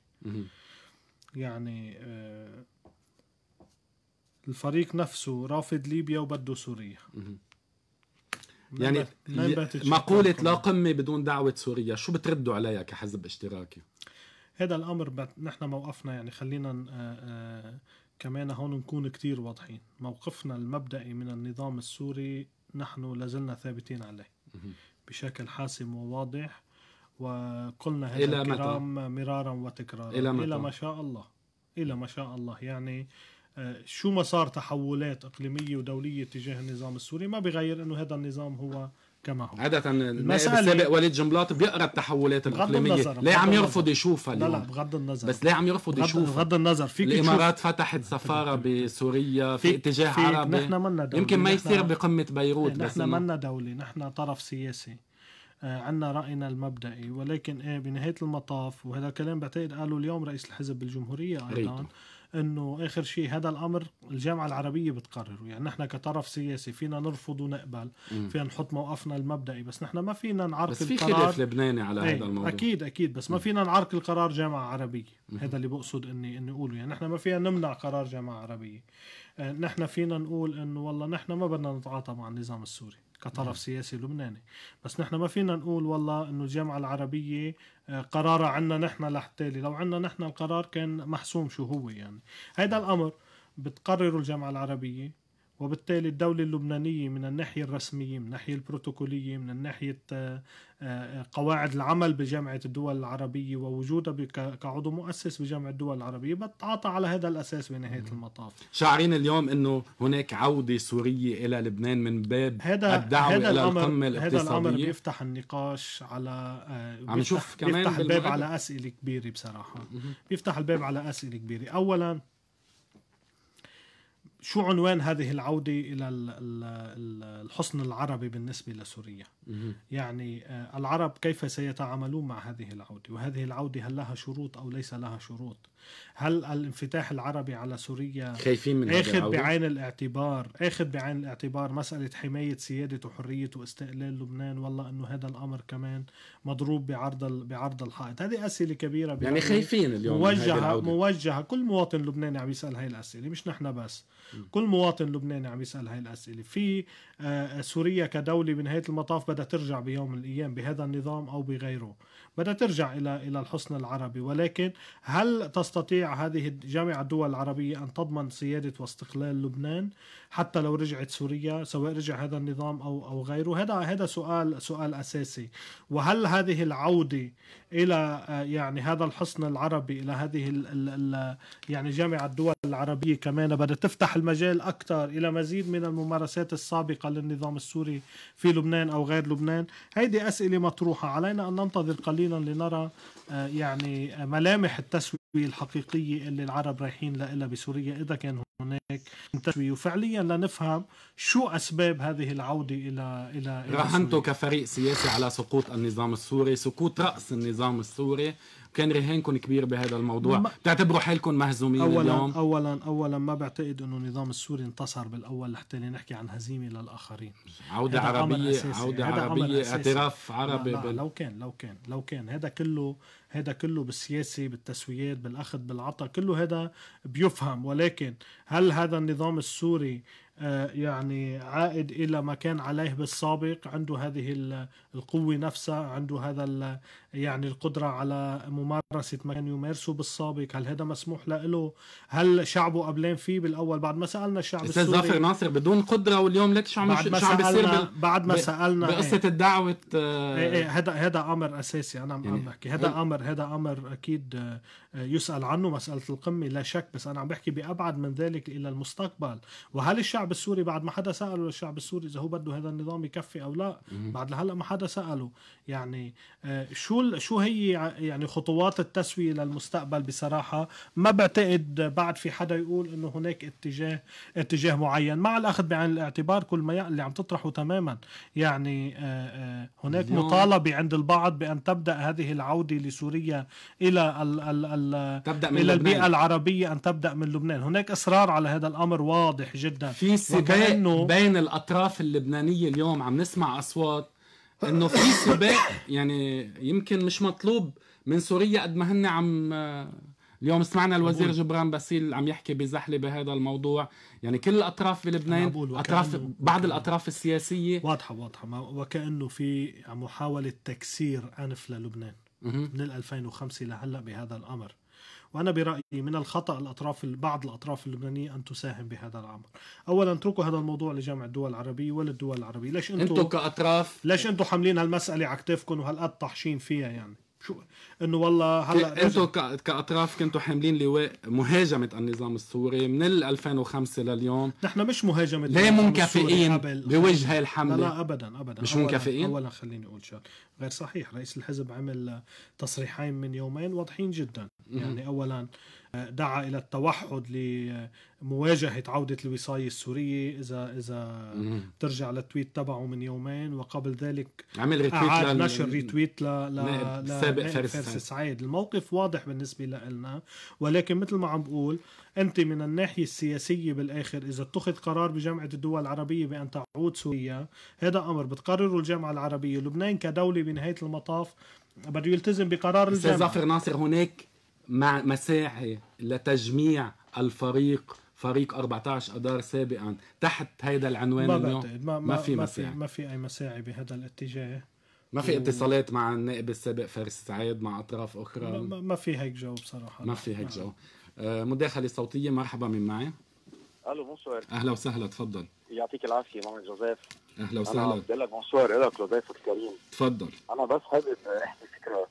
يعني آه، الفريق نفسه رافض ليبيا وبده سوريا يعني مقولة لا قمة بدون دعوة سوريا شو بتردوا عليها كحزب اشتراكي؟ هذا الامر نحن موقفنا يعني خلينا كمان هون نكون كتير واضحين موقفنا المبدئي من النظام السوري نحن لازلنا ثابتين عليه بشكل حاسم وواضح وقلنا هذا الكرام مرارا وتكرارا إلى, إلى ما شاء الله إلى ما شاء الله يعني شو ما صار تحولات إقليمية ودولية تجاه النظام السوري ما بغير أنه هذا النظام هو كما هو عادة النائب السابق وليد جنبلاط بيقرا التحولات الاقليميه ليه عم يرفض يشوفها اليوم لا لا بغض النظر بس ليه عم يرفض يشوفها بغض النظر فيك الامارات تشوف. فتحت سفاره بسوريا في اتجاه فيك عربي نحن منا دولة يمكن ما يصير بقمه بيروت نحن إيه، بس نحن منا دولة نحن طرف سياسي عندنا آه، عنا رأينا المبدئي ولكن ايه بنهاية المطاف وهذا الكلام بعتقد قالوا اليوم رئيس الحزب بالجمهورية أيضا ريتو. انه اخر شيء هذا الامر الجامعه العربيه بتقرره يعني نحن كطرف سياسي فينا نرفض ونقبل فينا نحط موقفنا المبدئي بس نحن ما فينا نعرق بس في القرار خلاف لبناني على هذا إيه، الموضوع اكيد اكيد بس ما فينا نعرق القرار جامعه عربيه هذا اللي بقصد اني اني اقوله يعني نحن ما فينا نمنع قرار جامعه عربيه آه، نحن فينا نقول انه والله نحن ما بدنا نتعاطى مع النظام السوري كطرف سياسي لبناني بس نحن ما فينا نقول والله انه الجامعه العربيه قرارها عنا نحن لحتالي لو عنا نحن القرار كان محسوم شو هو يعني هيدا الامر بتقرره الجامعة العربية وبالتالي الدولة اللبنانية من الناحية الرسمية من الناحية البروتوكولية من الناحية آه، آه، قواعد العمل بجامعة الدول العربية ووجودها كعضو مؤسس بجامعة الدول العربية بتعاطى على هذا الأساس بنهاية المطاف شاعرين اليوم أنه هناك عودة سورية إلى لبنان من باب هذا الدعوة هذا إلى الأمر القمة الاقتصادية هذا الأمر بيفتح النقاش على آه، عم نشوف كمان بيفتح الباب على أسئلة كبيرة بصراحة بيفتح الباب على أسئلة كبيرة أولاً شو عنوان هذه العودة إلى الحصن العربي بالنسبة لسوريا يعني آه، العرب كيف سيتعاملون مع هذه العودة وهذه العودة هل لها شروط أو ليس لها شروط هل الانفتاح العربي على سوريا خايفين من اخذ بعين الاعتبار اخذ بعين الاعتبار مسألة حماية سيادة وحرية واستقلال لبنان والله أنه هذا الأمر كمان مضروب بعرض بعرض الحائط هذه أسئلة كبيرة يعني خايفين اليوم موجهة موجهة كل مواطن لبناني عم يسأل هاي الأسئلة مش نحن بس كل مواطن لبناني عم يسال هاي الاسئله في آه، سوريا كدوله بنهايه المطاف بدها ترجع بيوم من الايام بهذا النظام او بغيره بدها ترجع الى الى الحصن العربي ولكن هل تستطيع هذه جامعه الدول العربيه ان تضمن سياده واستقلال لبنان حتى لو رجعت سوريا سواء رجع هذا النظام او او غيره هذا هذا سؤال سؤال اساسي وهل هذه العوده الى آه، يعني هذا الحصن العربي الى هذه الـ ال ال يعني جامعه الدول العربيه كمان بدها تفتح المجال أكثر إلى مزيد من الممارسات السابقة للنظام السوري في لبنان أو غير لبنان هذه أسئلة مطروحة علينا أن ننتظر قليلا لنرى آه، يعني آه، ملامح التسوية الحقيقية اللي العرب رايحين لها بسوريا إذا كان هناك تسوية وفعليا لنفهم شو أسباب هذه العودة إلى إلى, إلى رهنتوا كفريق سياسي على سقوط النظام السوري سقوط رأس النظام السوري كان رهانكم كبير بهذا الموضوع ما بتعتبروا حالكم مهزومين أولاً اليوم اولا اولا ما بعتقد انه النظام السوري انتصر بالاول لحتى نحكي عن هزيمه للاخرين عوده عربيه عوده عربيه اعتراف عربي لا لا بال... لو كان لو كان لو كان هذا كله هذا كله بالسياسة بالتسويات بالأخذ بالعطاء كله هذا بيفهم ولكن هل هذا النظام السوري آه، يعني عائد إلى ما كان عليه بالسابق عنده هذه القوة نفسها عنده هذا يعني القدرة على ممارسة ما كان يمارسه بالسابق هل هذا مسموح له هل شعبه قبلان فيه بالأول بعد ما سألنا الشعب السوري أستاذ ظافر ناصر بدون قدرة واليوم ليك شو عم شو عم بيصير سألنا, بعد ما سألنا بقصة إيه. الدعوة آه، إيه، إيه، هذا هذا أمر أساسي أنا عم يعني بحكي هذا أمر اكثر هذا امر اكيد آه، آه، يسال عنه مساله القمه لا شك بس انا عم بحكي بابعد من ذلك الى المستقبل وهل الشعب السوري بعد ما حدا ساله الشعب السوري اذا هو بده هذا النظام يكفي او لا بعد لهلا ما حدا ساله يعني آه، شو شو هي يعني خطوات التسويه للمستقبل بصراحه ما بعتقد بعد في حدا يقول انه هناك اتجاه اتجاه معين مع الاخذ بعين الاعتبار كل ما اللي عم تطرحه تماما يعني هناك مطالبه عند البعض بان تبدا هذه العوده لسوريا سوريا إلى ال ال الـ تبدأ من إلى لبنان. البيئة العربية أن تبدأ من لبنان هناك إصرار على هذا الأمر واضح جدا في سباق بين الأطراف اللبنانية اليوم عم نسمع أصوات انه في سباق يعني يمكن مش مطلوب من سوريا قد ما هن عم اليوم سمعنا الوزير جبران باسيل عم يحكي بزحله بهذا الموضوع يعني كل الاطراف بلبنان اطراف بعض الاطراف السياسيه واضحه واضحه وكانه في محاوله تكسير انف للبنان من 2005 لهلا بهذا الامر وانا برايي من الخطا الاطراف بعض الاطراف اللبنانيه ان تساهم بهذا الامر اولا اتركوا هذا الموضوع لجامعه الدول العربيه وللدول العربيه ليش انتم انتم كاطراف ليش انتم حاملين هالمساله على كتفكم وهالقد طاحشين فيها يعني شو انه والله هلا إيه، انتم كاطراف كنتوا حاملين لواء مهاجمه النظام السوري من 2005 لليوم نحن مش مهاجمه ليه مكافئين بوجه هاي الحمله؟ لا, لا ابدا ابدا مش أولاً مكافئين؟ اولا خليني اقول شغله غير صحيح رئيس الحزب عمل تصريحين من يومين واضحين جدا يعني اولا دعا الى التوحد لمواجهه عوده الوصايه السوريه اذا اذا ترجع للتويت تبعه من يومين وقبل ذلك عمل ريتويت أعاد نشر ريتويت ل فارس, فارس سعيد الموقف واضح بالنسبه لنا ولكن مثل ما عم بقول انت من الناحيه السياسيه بالاخر اذا اتخذ قرار بجامعه الدول العربيه بان تعود سوريا هذا امر بتقرره الجامعه العربيه لبنان كدوله بنهايه المطاف بده يلتزم بقرار الجامعه استاذ ظافر ناصر هناك مع مساعي لتجميع الفريق فريق 14 اذار سابقا تحت هيدا العنوان ما اليوم ما, ما, ما في مساعي ما في اي مساعي بهذا الاتجاه ما في و... اتصالات مع النائب السابق فارس سعيد مع اطراف اخرى ما, ما في هيك جو بصراحه ما في هيك نعم. جو آه، مداخله صوتيه مرحبا من معي الو بونسوار اهلا وسهلا تفضل يعطيك العافيه ماما جوزيف اهلا وسهلا انا بدي لك بونسوار الك جوزيف الكريم تفضل انا بس حابب احكي فكره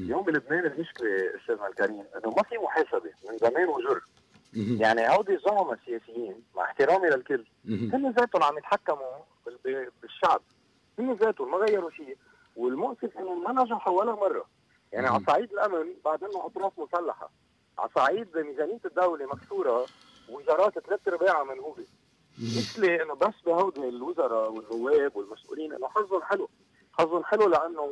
اليوم بلبنان المشكله استاذ الكريم انه ما في محاسبه من زمان وجر يعني هودي الزعماء السياسيين مع احترامي للكل هم ذاتهم عم يتحكموا بالشعب هم ذاتهم ما غيروا شيء والمؤسف انه ما نجحوا ولا مره يعني على صعيد الامن بعد انه اطراف مسلحه على صعيد ميزانيه الدوله مكسوره وزارات ثلاث ارباعها منهوبه مثلي انه بس بهودي الوزراء والنواب والمسؤولين انه حظهم حلو حظهم حلو لانه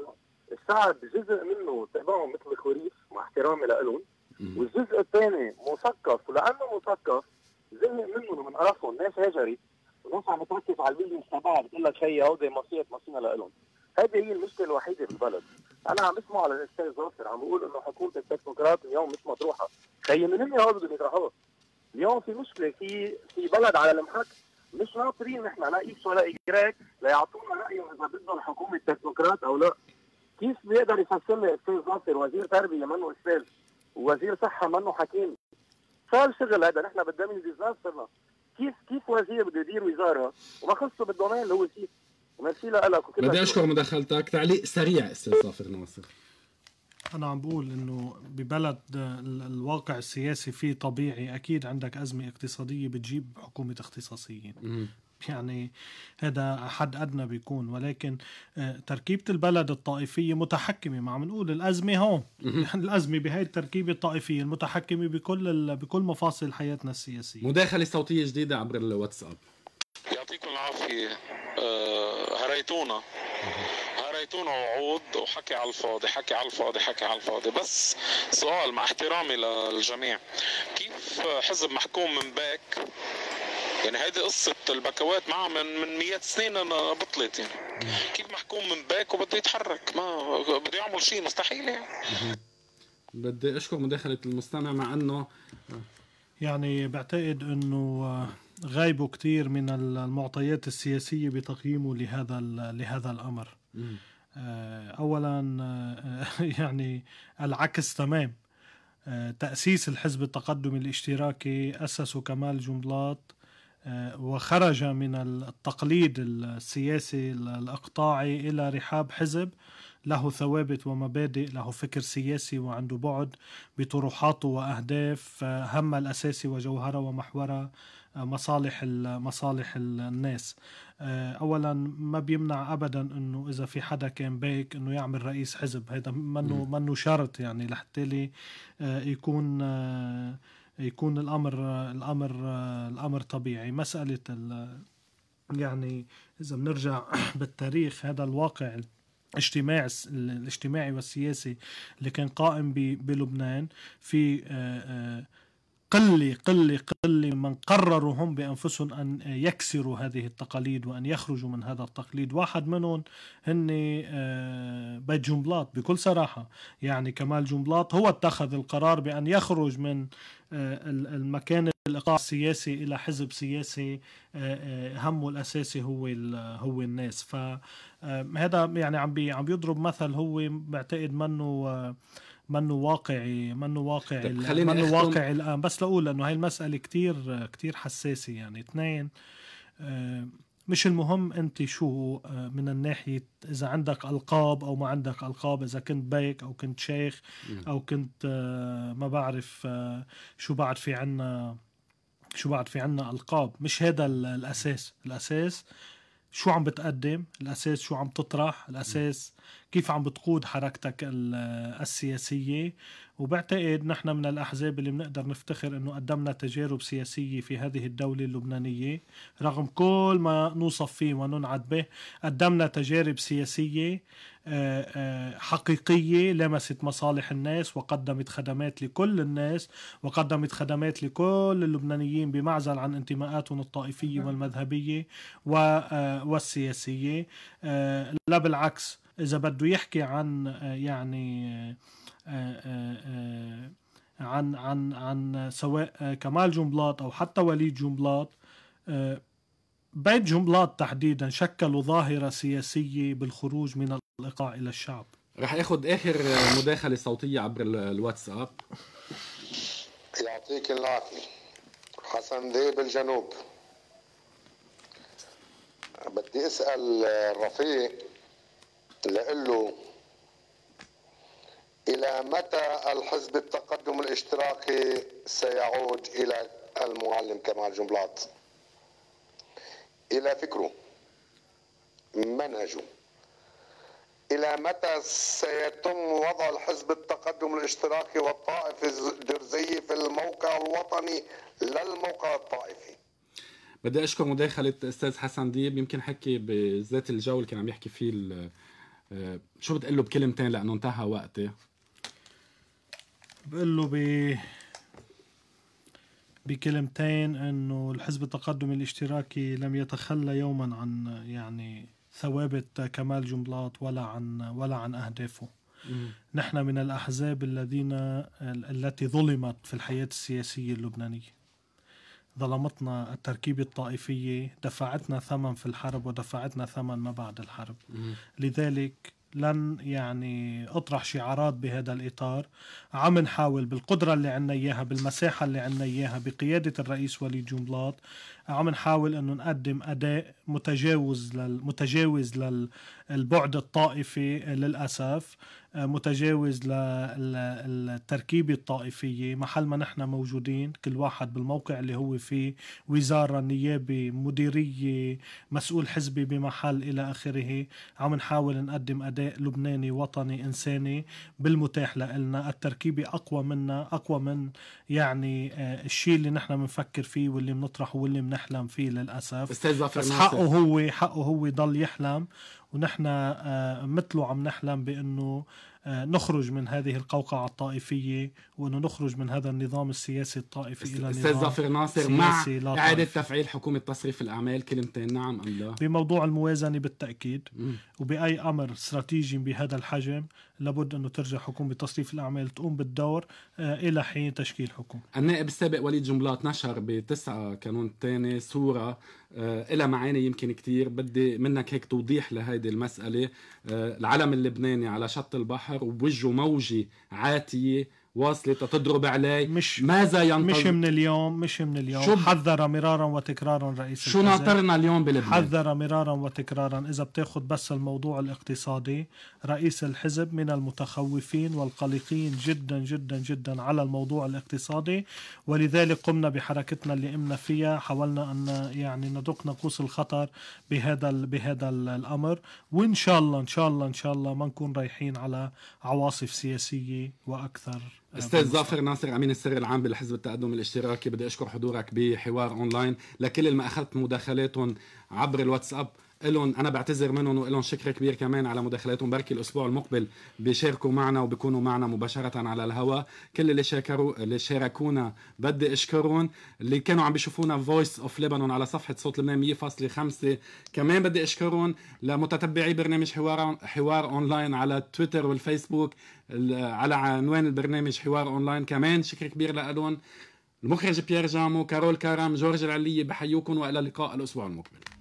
الشعب جزء منه تبعهم مثل الخريف مع احترامي لهم والجزء الثاني مثقف ولانه مثقف زهق منهم ومن قرفهم ناس هجرت وناس عم بتركز على البيزنس تبعها بتقول لك هي هودي مصية مصينا لهم هذه هي المشكله الوحيده بالبلد انا عم اسمع على الاستاذ ظافر عم بقول انه حكومه التكنوقراط اليوم مش مطروحه خيي من هن هول بدهم يطرحوها اليوم في مشكله في في بلد على المحك مش ناطرين نحن لا اكس ولا اجراك ليعطونا رايهم اذا بدهم حكومه تكنوقراط او لا كيف بيقدر يفسر لي استاذ ناصر وزير تربيه منه استاذ ووزير صحه منه حكيم صار شغل هذا نحن بالدمج ديزاسترنا كيف كيف وزير بده يدير وزاره وما خصه بالدومين اللي هو فيه وميرسي لك بدي اشكر مداخلتك تعليق سريع استاذ صافر ناصر أنا عم بقول إنه ببلد الواقع السياسي فيه طبيعي أكيد عندك أزمة اقتصادية بتجيب حكومة اختصاصيين يعني هذا حد أدنى بيكون ولكن آه، تركيبة البلد الطائفية متحكمة ما عم نقول الأزمة هون الأزمة بهاي التركيبة الطائفية المتحكمة بكل ال... بكل مفاصل حياتنا السياسية مداخلة صوتية جديدة عبر الواتساب يعطيكم العافية آه، هريتونا هريتونا وعود وحكي على الفاضي حكي على الفاضي حكي على الفاضي بس سؤال مع احترامي للجميع كيف حزب محكوم من باك يعني هذه قصه البكوات معها من من مئات سنين انا بطلت يعني كيف محكوم من باك وبده يتحرك ما بده يعمل شيء مستحيل يعني بدي اشكر مداخله المستمع مع انه يعني بعتقد انه غايبوا كثير من المعطيات السياسيه بتقييمه لهذا لهذا الامر آه، اولا آه، يعني العكس تمام آه، تاسيس الحزب التقدمي الاشتراكي أسسه كمال جنبلاط وخرج من التقليد السياسي الاقطاعي الى رحاب حزب له ثوابت ومبادئ له فكر سياسي وعنده بعد بطروحاته واهداف هم الاساسي وجوهره ومحوره مصالح مصالح الناس اولا ما بيمنع ابدا انه اذا في حدا كان بايك انه يعمل رئيس حزب هذا منه منه شرط يعني لحتى آه، يكون آه، يكون الامر الامر الامر طبيعي مساله يعني اذا بنرجع بالتاريخ هذا الواقع الاجتماع الاجتماعي والسياسي اللي كان قائم بلبنان في آه، آه، قلة قلة قلة من قرروا هم بانفسهم ان يكسروا هذه التقاليد وان يخرجوا من هذا التقليد، واحد منهم هن آه، بيت جنبلاط بكل صراحه، يعني كمال جنبلاط هو اتخذ القرار بان يخرج من آه، المكان الايقاع السياسي الى حزب سياسي آه، همه الاساسي هو هو الناس، فهذا يعني عم عم بيضرب مثل هو بعتقد منه منه واقعي منه واقعي منه واقعي الان آه، بس لاقول لانه هاي المساله كتير كتير حساسه يعني اثنين آه، مش المهم انت شو آه، من الناحيه اذا عندك القاب او ما عندك القاب اذا كنت بيك او كنت شيخ او كنت ما بعرف شو بعد في عنا شو بعد في عنا القاب مش هذا الاساس الاساس شو عم بتقدم الاساس شو عم تطرح الاساس كيف عم بتقود حركتك السياسية وبعتقد نحن من الأحزاب اللي بنقدر نفتخر أنه قدمنا تجارب سياسية في هذه الدولة اللبنانية رغم كل ما نوصف فيه وننعد به قدمنا تجارب سياسية آه، آه، حقيقية لمست مصالح الناس وقدمت خدمات لكل الناس وقدمت خدمات لكل اللبنانيين بمعزل عن انتماءاتهم الطائفية نعم. والمذهبية آه، والسياسية لا بالعكس اذا بده يحكي عن آه، يعني آه، آه، عن عن عن سواء كمال جنبلاط او حتى وليد جنبلاط بيت جنبلاط تحديدا شكلوا ظاهره سياسيه بالخروج من الايقاع الى الشعب رح اخذ اخر مداخله صوتيه عبر الواتساب يعطيك العافيه حسن دي بالجنوب بدي اسال رفيق لقله إلى متى الحزب التقدم الاشتراكي سيعود إلى المعلم كمال جنبلاط إلى فكره منهجه إلى متى سيتم وضع الحزب التقدم الاشتراكي والطائفه الدرزي في الموقع الوطني لا الموقع الطائفي بدي أشكر مداخلة أستاذ حسن دياب يمكن حكي بذات الجو اللي كان عم يحكي فيه آه، شو بتقول له بكلمتين لانه انتهى وقتي بقول له ب بكلمتين انه الحزب التقدمي الاشتراكي لم يتخلى يوما عن يعني ثوابت كمال جنبلاط ولا عن ولا عن اهدافه نحن من الاحزاب الذين التي ظلمت في الحياه السياسيه اللبنانيه ظلمتنا التركيبة الطائفية دفعتنا ثمن في الحرب ودفعتنا ثمن ما بعد الحرب لذلك لن يعني اطرح شعارات بهذا الاطار عم نحاول بالقدره اللي عنا اياها بالمساحه اللي عنا اياها بقياده الرئيس وليد جنبلاط عم نحاول انه نقدم اداء متجاوز لل... متجاوز للبعد الطائفي للاسف آه، متجاوز للتركيبة الطائفية محل ما نحن موجودين كل واحد بالموقع اللي هو فيه وزارة نيابة مديرية مسؤول حزبي بمحل إلى آخره عم نحاول نقدم أداء لبناني وطني إنساني بالمتاح لنا التركيبة أقوى منا أقوى من يعني آه، الشيء اللي نحن بنفكر فيه واللي بنطرحه واللي بنحكي نحلم فيه للاسف استاذ بس حقه هو حقه هو يضل يحلم ونحن آه، مثله عم نحلم بانه آه، نخرج من هذه القوقعة الطائفية وأنه نخرج من هذا النظام السياسي الطائفي إلى نظام أستاذ ظافر ناصر مع إعادة تفعيل حكومة تصريف الأعمال كلمتين نعم أم لا بموضوع الموازنة بالتأكيد وبأي أمر استراتيجي بهذا الحجم لابد انه ترجع حكومه تصريف الاعمال تقوم بالدور آه، الى حين تشكيل حكومه. النائب السابق وليد جملات نشر ب 9 كانون الثاني صوره آه، لها معاني يمكن كثير بدي منك هيك توضيح لهيدي المساله آه، العلم اللبناني على شط البحر وبوجه موجي عاتيه واصلة تضرب علي مش ماذا ينتظر مش من اليوم مش من اليوم شو حذر مرارا وتكرارا رئيس شو ناطرنا اليوم بلبنان حذر مرارا وتكرارا إذا بتاخد بس الموضوع الاقتصادي رئيس الحزب من المتخوفين والقلقين جدا جدا جدا على الموضوع الاقتصادي ولذلك قمنا بحركتنا اللي قمنا فيها حاولنا أن يعني ندق نقوس الخطر بهذا بهذا الأمر وإن شاء الله إن شاء الله إن شاء الله ما نكون رايحين على عواصف سياسية وأكثر استاذ ظافر ناصر امين السر العام بالحزب التقدم الاشتراكي بدي اشكر حضورك بحوار اونلاين لكل اللي ما اخذت مداخلاتهم عبر الواتساب لهم انا بعتذر منهم والهم شكر كبير كمان على مداخلاتهم بركي الاسبوع المقبل بيشاركوا معنا وبيكونوا معنا مباشره على الهواء كل اللي شاركوا اللي شاركونا بدي اشكرهم اللي كانوا عم بيشوفونا فويس اوف لبنان على صفحه صوت لبنان 100.5 كمان بدي اشكرهم لمتتبعي برنامج حوار حوار اونلاين على تويتر والفيسبوك على عنوان البرنامج حوار اونلاين كمان شكر كبير لهم المخرج بيير جامو كارول كرم جورج العلية بحيوكم والى اللقاء الاسبوع المقبل